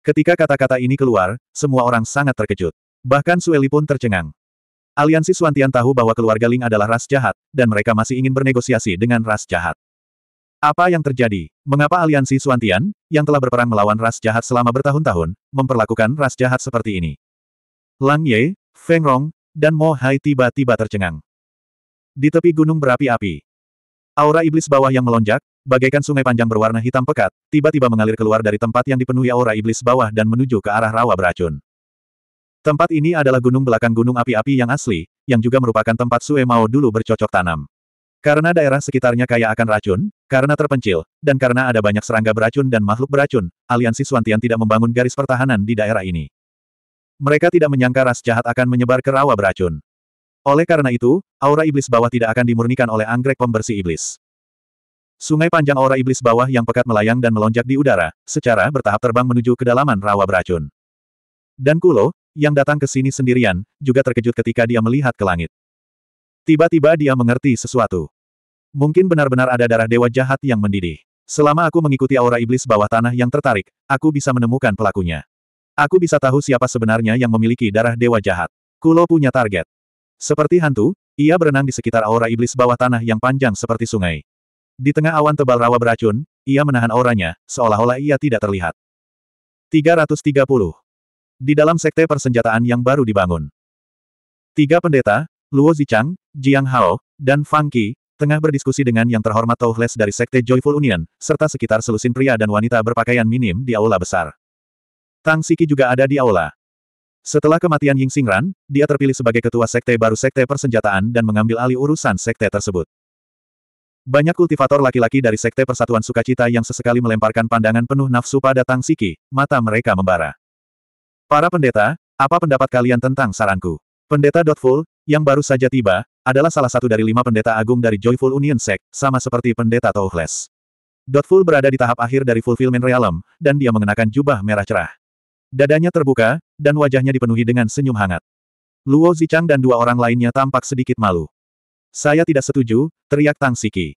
Ketika kata-kata ini keluar, semua orang sangat terkejut. Bahkan Sueli pun tercengang. Aliansi Suantian tahu bahwa keluarga Ling adalah ras jahat, dan mereka masih ingin bernegosiasi dengan ras jahat. Apa yang terjadi? Mengapa aliansi Suantian, yang telah berperang melawan ras jahat selama bertahun-tahun, memperlakukan ras jahat seperti ini? Lang Ye, Feng Rong, dan Mo Hai tiba-tiba tercengang. Di tepi gunung berapi-api, Aura iblis bawah yang melonjak, bagaikan sungai panjang berwarna hitam pekat, tiba-tiba mengalir keluar dari tempat yang dipenuhi aura iblis bawah dan menuju ke arah rawa beracun. Tempat ini adalah gunung belakang gunung api-api yang asli, yang juga merupakan tempat Sue Mao dulu bercocok tanam. Karena daerah sekitarnya kaya akan racun, karena terpencil, dan karena ada banyak serangga beracun dan makhluk beracun, aliansi Suantian tidak membangun garis pertahanan di daerah ini. Mereka tidak menyangka ras jahat akan menyebar ke rawa beracun. Oleh karena itu, aura iblis bawah tidak akan dimurnikan oleh anggrek pembersih iblis. Sungai panjang aura iblis bawah yang pekat melayang dan melonjak di udara, secara bertahap terbang menuju kedalaman rawa beracun. Dan Kulo, yang datang ke sini sendirian, juga terkejut ketika dia melihat ke langit. Tiba-tiba dia mengerti sesuatu. Mungkin benar-benar ada darah dewa jahat yang mendidih. Selama aku mengikuti aura iblis bawah tanah yang tertarik, aku bisa menemukan pelakunya. Aku bisa tahu siapa sebenarnya yang memiliki darah dewa jahat. Kulo punya target. Seperti hantu, ia berenang di sekitar aura iblis bawah tanah yang panjang seperti sungai. Di tengah awan tebal rawa beracun, ia menahan auranya, seolah-olah ia tidak terlihat. 330. Di dalam sekte persenjataan yang baru dibangun. Tiga pendeta, Luo Zichang, Jiang Hao, dan Fang Qi, tengah berdiskusi dengan yang terhormat Touhles dari Sekte Joyful Union, serta sekitar selusin pria dan wanita berpakaian minim di aula besar. Tang Siki juga ada di aula. Setelah kematian Ying Xingran, dia terpilih sebagai ketua sekte baru sekte persenjataan dan mengambil alih urusan sekte tersebut. Banyak kultivator laki-laki dari sekte Persatuan Sukacita yang sesekali melemparkan pandangan penuh nafsu pada Tang Siki, mata mereka membara. Para pendeta, apa pendapat kalian tentang saranku? Pendeta Dotful, yang baru saja tiba, adalah salah satu dari lima pendeta agung dari Joyful Union Sek, sama seperti pendeta Touhles. Dotful berada di tahap akhir dari Fulfillment Realm, dan dia mengenakan jubah merah cerah. Dadanya terbuka, dan wajahnya dipenuhi dengan senyum hangat. Luo Zichang dan dua orang lainnya tampak sedikit malu. Saya tidak setuju, teriak Tang Siki.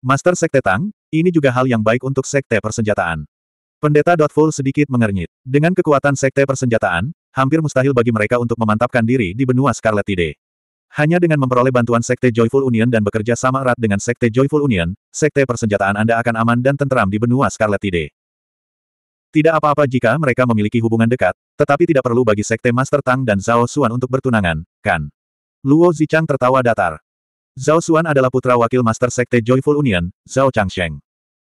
Master Sekte Tang, ini juga hal yang baik untuk Sekte Persenjataan. Pendeta Dotful sedikit mengernyit. Dengan kekuatan Sekte Persenjataan, hampir mustahil bagi mereka untuk memantapkan diri di benua Scarlet Tide. Hanya dengan memperoleh bantuan Sekte Joyful Union dan bekerja sama erat dengan Sekte Joyful Union, Sekte Persenjataan Anda akan aman dan tentram di benua Scarlet Tide. Tidak apa-apa jika mereka memiliki hubungan dekat, tetapi tidak perlu bagi Sekte Master Tang dan Zhao Xuan untuk bertunangan, kan? Luo Zichang tertawa datar. Zhao Xuan adalah putra wakil Master Sekte Joyful Union, Zhao Changsheng.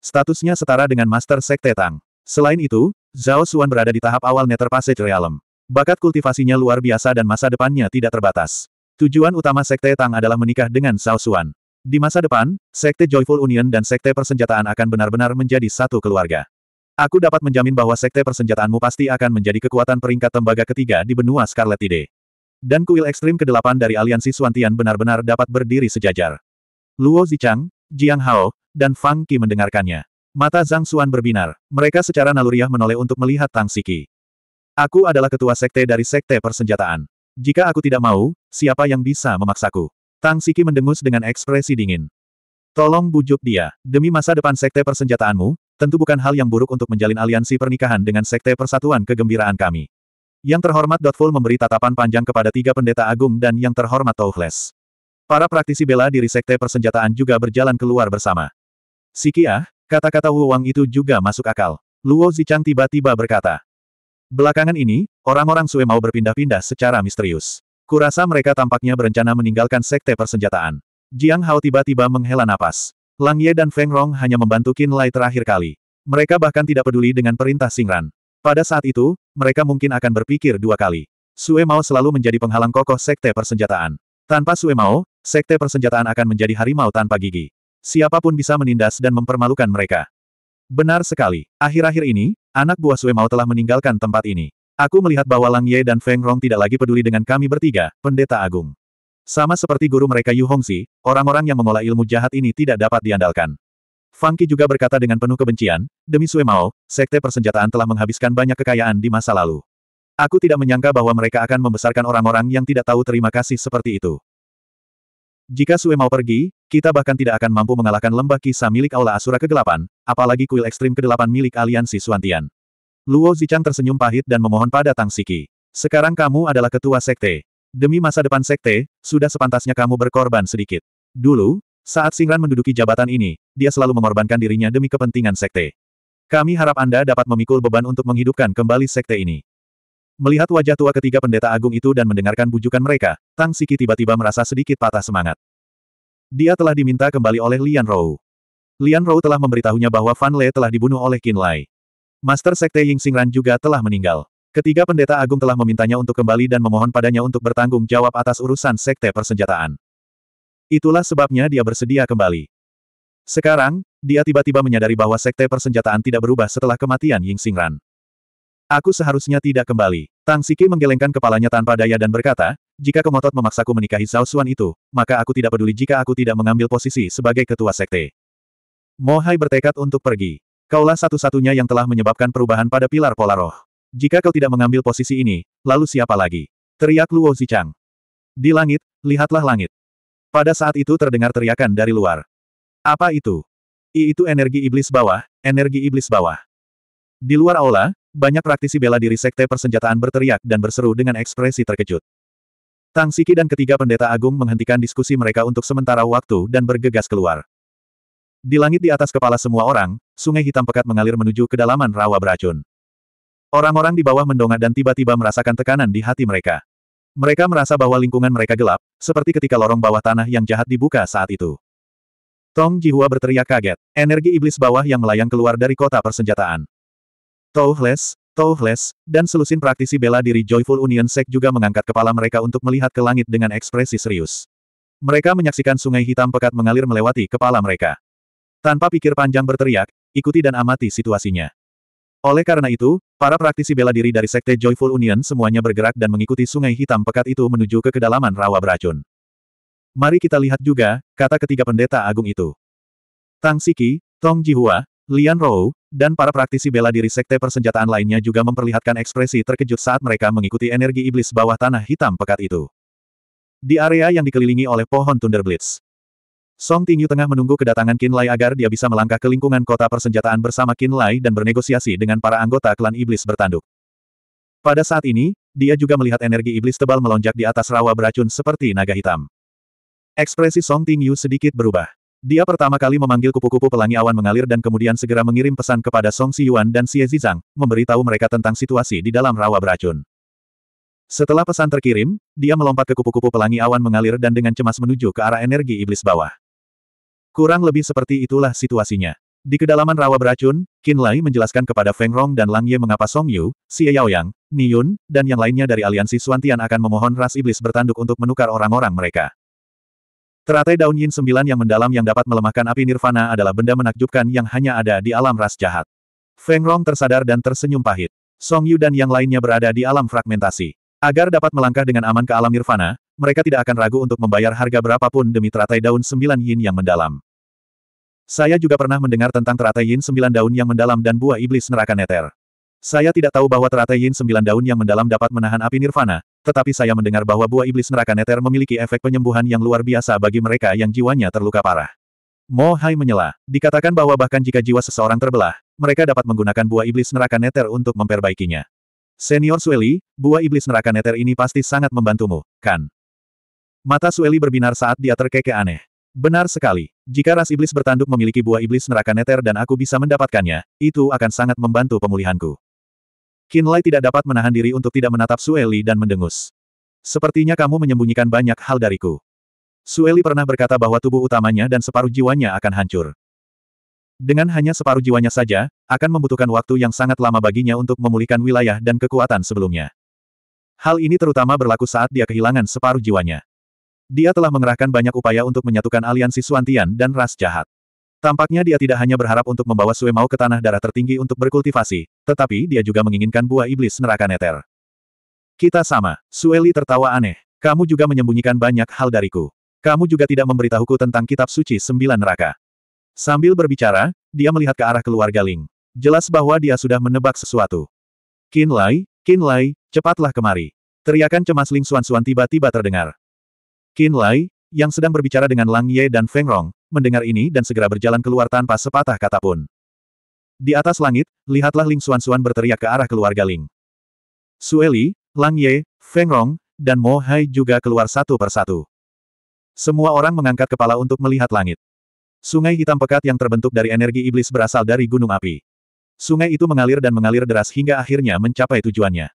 Statusnya setara dengan Master Sekte Tang. Selain itu, Zhao Xuan berada di tahap awal Nether Passage Realm. Bakat kultivasinya luar biasa dan masa depannya tidak terbatas. Tujuan utama Sekte Tang adalah menikah dengan Zhao Xuan. Di masa depan, Sekte Joyful Union dan Sekte Persenjataan akan benar-benar menjadi satu keluarga. Aku dapat menjamin bahwa sekte persenjataanmu pasti akan menjadi kekuatan peringkat tembaga ketiga di benua Scarlet Tide. Dan kuil ekstrim ke-8 dari aliansi Suantian benar-benar dapat berdiri sejajar. Luo Zichang, Jiang Hao, dan Fang Qi mendengarkannya. Mata Zhang Xuan berbinar. Mereka secara naluriah menoleh untuk melihat Tang Siki. Aku adalah ketua sekte dari sekte persenjataan. Jika aku tidak mau, siapa yang bisa memaksaku? Tang Siki mendengus dengan ekspresi dingin. Tolong bujuk dia. Demi masa depan sekte persenjataanmu, tentu bukan hal yang buruk untuk menjalin aliansi pernikahan dengan sekte persatuan kegembiraan kami. Yang terhormat Dotful memberi tatapan panjang kepada tiga pendeta agung dan yang terhormat Touhles. Para praktisi bela diri sekte persenjataan juga berjalan keluar bersama. Sikiah, kata-kata Wu Wang itu juga masuk akal. Luo Zichang tiba-tiba berkata. Belakangan ini, orang-orang Sue mau berpindah-pindah secara misterius. Kurasa mereka tampaknya berencana meninggalkan sekte persenjataan. Jiang Hao tiba-tiba menghela napas. Lang Ye dan Feng Rong hanya membantu Qin Lai terakhir kali. Mereka bahkan tidak peduli dengan perintah Singran. Pada saat itu, mereka mungkin akan berpikir dua kali. Sue Mao selalu menjadi penghalang kokoh sekte persenjataan. Tanpa Sue Mao, sekte persenjataan akan menjadi harimau tanpa gigi. Siapapun bisa menindas dan mempermalukan mereka. Benar sekali. Akhir-akhir ini, anak buah Sue Mao telah meninggalkan tempat ini. Aku melihat bahwa Lang Ye dan Feng Rong tidak lagi peduli dengan kami bertiga, pendeta agung. Sama seperti guru mereka Yu Hongxi, orang-orang yang mengolah ilmu jahat ini tidak dapat diandalkan. Fangki juga berkata dengan penuh kebencian, demi Sue Mao, sekte persenjataan telah menghabiskan banyak kekayaan di masa lalu. Aku tidak menyangka bahwa mereka akan membesarkan orang-orang yang tidak tahu terima kasih seperti itu. Jika Sue Mao pergi, kita bahkan tidak akan mampu mengalahkan lembah kisah milik Aula Asura Kegelapan, apalagi kuil ekstrim kedelapan milik aliansi Suantian. Luo Zichang tersenyum pahit dan memohon pada Tang Siki. Sekarang kamu adalah ketua sekte. Demi masa depan sekte, sudah sepantasnya kamu berkorban sedikit. Dulu, saat Singran menduduki jabatan ini, dia selalu mengorbankan dirinya demi kepentingan sekte. Kami harap Anda dapat memikul beban untuk menghidupkan kembali sekte ini. Melihat wajah tua ketiga pendeta agung itu dan mendengarkan bujukan mereka, Tang Siki tiba-tiba merasa sedikit patah semangat. Dia telah diminta kembali oleh Lian Rou. Lian Rou telah memberitahunya bahwa Fan Le telah dibunuh oleh Qin Lai. Master Sekte Ying Singran juga telah meninggal. Ketiga pendeta agung telah memintanya untuk kembali dan memohon padanya untuk bertanggung jawab atas urusan sekte persenjataan. Itulah sebabnya dia bersedia kembali. Sekarang, dia tiba-tiba menyadari bahwa sekte persenjataan tidak berubah setelah kematian Ying Xingran. Aku seharusnya tidak kembali. Tang Siki menggelengkan kepalanya tanpa daya dan berkata, jika Komotot memaksaku menikahi Zhao Xuan itu, maka aku tidak peduli jika aku tidak mengambil posisi sebagai ketua sekte. Mohai bertekad untuk pergi. Kaulah satu-satunya yang telah menyebabkan perubahan pada pilar pola roh. Jika kau tidak mengambil posisi ini, lalu siapa lagi? Teriak Luo Zichang. Di langit, lihatlah langit. Pada saat itu terdengar teriakan dari luar. Apa itu? I itu energi iblis bawah, energi iblis bawah. Di luar aula, banyak praktisi bela diri sekte persenjataan berteriak dan berseru dengan ekspresi terkejut. Tang Siki dan ketiga pendeta agung menghentikan diskusi mereka untuk sementara waktu dan bergegas keluar. Di langit di atas kepala semua orang, sungai hitam pekat mengalir menuju kedalaman rawa beracun. Orang-orang di bawah mendongak dan tiba-tiba merasakan tekanan di hati mereka. Mereka merasa bahwa lingkungan mereka gelap, seperti ketika lorong bawah tanah yang jahat dibuka saat itu. Tong Jihua berteriak kaget, energi iblis bawah yang melayang keluar dari kota persenjataan. Touhless, Touhless, dan selusin praktisi bela diri Joyful Union Sect juga mengangkat kepala mereka untuk melihat ke langit dengan ekspresi serius. Mereka menyaksikan sungai hitam pekat mengalir melewati kepala mereka. Tanpa pikir panjang berteriak, ikuti dan amati situasinya. Oleh karena itu, para praktisi bela diri dari Sekte Joyful Union semuanya bergerak dan mengikuti sungai hitam pekat itu menuju ke kedalaman rawa beracun. Mari kita lihat juga, kata ketiga pendeta agung itu. Tang Siki, Tong Jihua, Lian Rou, dan para praktisi bela diri sekte persenjataan lainnya juga memperlihatkan ekspresi terkejut saat mereka mengikuti energi iblis bawah tanah hitam pekat itu. Di area yang dikelilingi oleh pohon Thunder Blitz, Song Tingyu tengah menunggu kedatangan Qin Lai agar dia bisa melangkah ke lingkungan kota persenjataan bersama Qin Lai dan bernegosiasi dengan para anggota klan iblis bertanduk. Pada saat ini, dia juga melihat energi iblis tebal melonjak di atas rawa beracun seperti naga hitam. Ekspresi Song Tingyu sedikit berubah. Dia pertama kali memanggil kupu-kupu pelangi awan mengalir dan kemudian segera mengirim pesan kepada Song Siyuan dan Xie Zizang, memberitahu mereka tentang situasi di dalam rawa beracun. Setelah pesan terkirim, dia melompat ke kupu-kupu pelangi awan mengalir dan dengan cemas menuju ke arah energi iblis bawah. Kurang lebih seperti itulah situasinya. Di kedalaman rawa beracun, Qin Lai menjelaskan kepada Feng Rong dan Lang Ye mengapa Song Yu, Xie Yaoyang, Ni Yun, dan yang lainnya dari aliansi Suantian akan memohon ras iblis bertanduk untuk menukar orang-orang mereka. Teratai daun yin sembilan yang mendalam yang dapat melemahkan api nirvana adalah benda menakjubkan yang hanya ada di alam ras jahat. Feng Rong tersadar dan tersenyum pahit. Song Yu dan yang lainnya berada di alam fragmentasi. Agar dapat melangkah dengan aman ke alam nirvana, mereka tidak akan ragu untuk membayar harga berapapun demi teratai daun sembilan yin yang mendalam. Saya juga pernah mendengar tentang teratai yin sembilan daun yang mendalam dan buah iblis neraka neter. Saya tidak tahu bahwa teratai yin sembilan daun yang mendalam dapat menahan api nirvana, tetapi saya mendengar bahwa buah iblis neraka neter memiliki efek penyembuhan yang luar biasa bagi mereka yang jiwanya terluka parah. Mo Hai menyela, dikatakan bahwa bahkan jika jiwa seseorang terbelah, mereka dapat menggunakan buah iblis neraka neter untuk memperbaikinya. Senior Sueli, buah iblis neraka neter ini pasti sangat membantumu, kan? Mata Sueli berbinar saat dia terkekeh aneh. Benar sekali. Jika ras iblis bertanduk memiliki buah iblis neraka neter dan aku bisa mendapatkannya, itu akan sangat membantu pemulihanku. Lai tidak dapat menahan diri untuk tidak menatap Sueli dan mendengus. Sepertinya kamu menyembunyikan banyak hal dariku. Sueli pernah berkata bahwa tubuh utamanya dan separuh jiwanya akan hancur. Dengan hanya separuh jiwanya saja, akan membutuhkan waktu yang sangat lama baginya untuk memulihkan wilayah dan kekuatan sebelumnya. Hal ini terutama berlaku saat dia kehilangan separuh jiwanya. Dia telah mengerahkan banyak upaya untuk menyatukan aliansi Suantian dan ras jahat. Tampaknya dia tidak hanya berharap untuk membawa Sue Mao ke tanah darah tertinggi untuk berkultivasi, tetapi dia juga menginginkan buah iblis neraka neter. Kita sama, Sueli tertawa aneh. Kamu juga menyembunyikan banyak hal dariku. Kamu juga tidak memberitahuku tentang kitab suci sembilan neraka. Sambil berbicara, dia melihat ke arah keluarga Ling. Jelas bahwa dia sudah menebak sesuatu. Kin Lai, Kin Lai, cepatlah kemari. Teriakan cemas Ling Suan Suan tiba-tiba terdengar. Qin Lai, yang sedang berbicara dengan Lang Ye dan Feng Rong, mendengar ini dan segera berjalan keluar tanpa sepatah kata pun. Di atas langit, lihatlah Ling Xuan-Xuan berteriak ke arah keluarga Ling. Sueli, Lang Ye, Feng Rong, dan Mo Hai juga keluar satu persatu. Semua orang mengangkat kepala untuk melihat langit. Sungai hitam pekat yang terbentuk dari energi iblis berasal dari gunung api. Sungai itu mengalir dan mengalir deras hingga akhirnya mencapai tujuannya.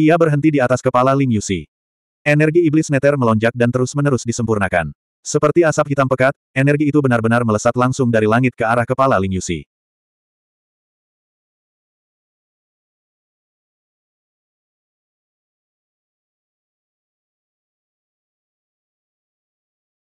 Ia berhenti di atas kepala Ling Yusi. Energi iblis neter melonjak dan terus-menerus disempurnakan. Seperti asap hitam pekat, energi itu benar-benar melesat langsung dari langit ke arah kepala Ling Yusi.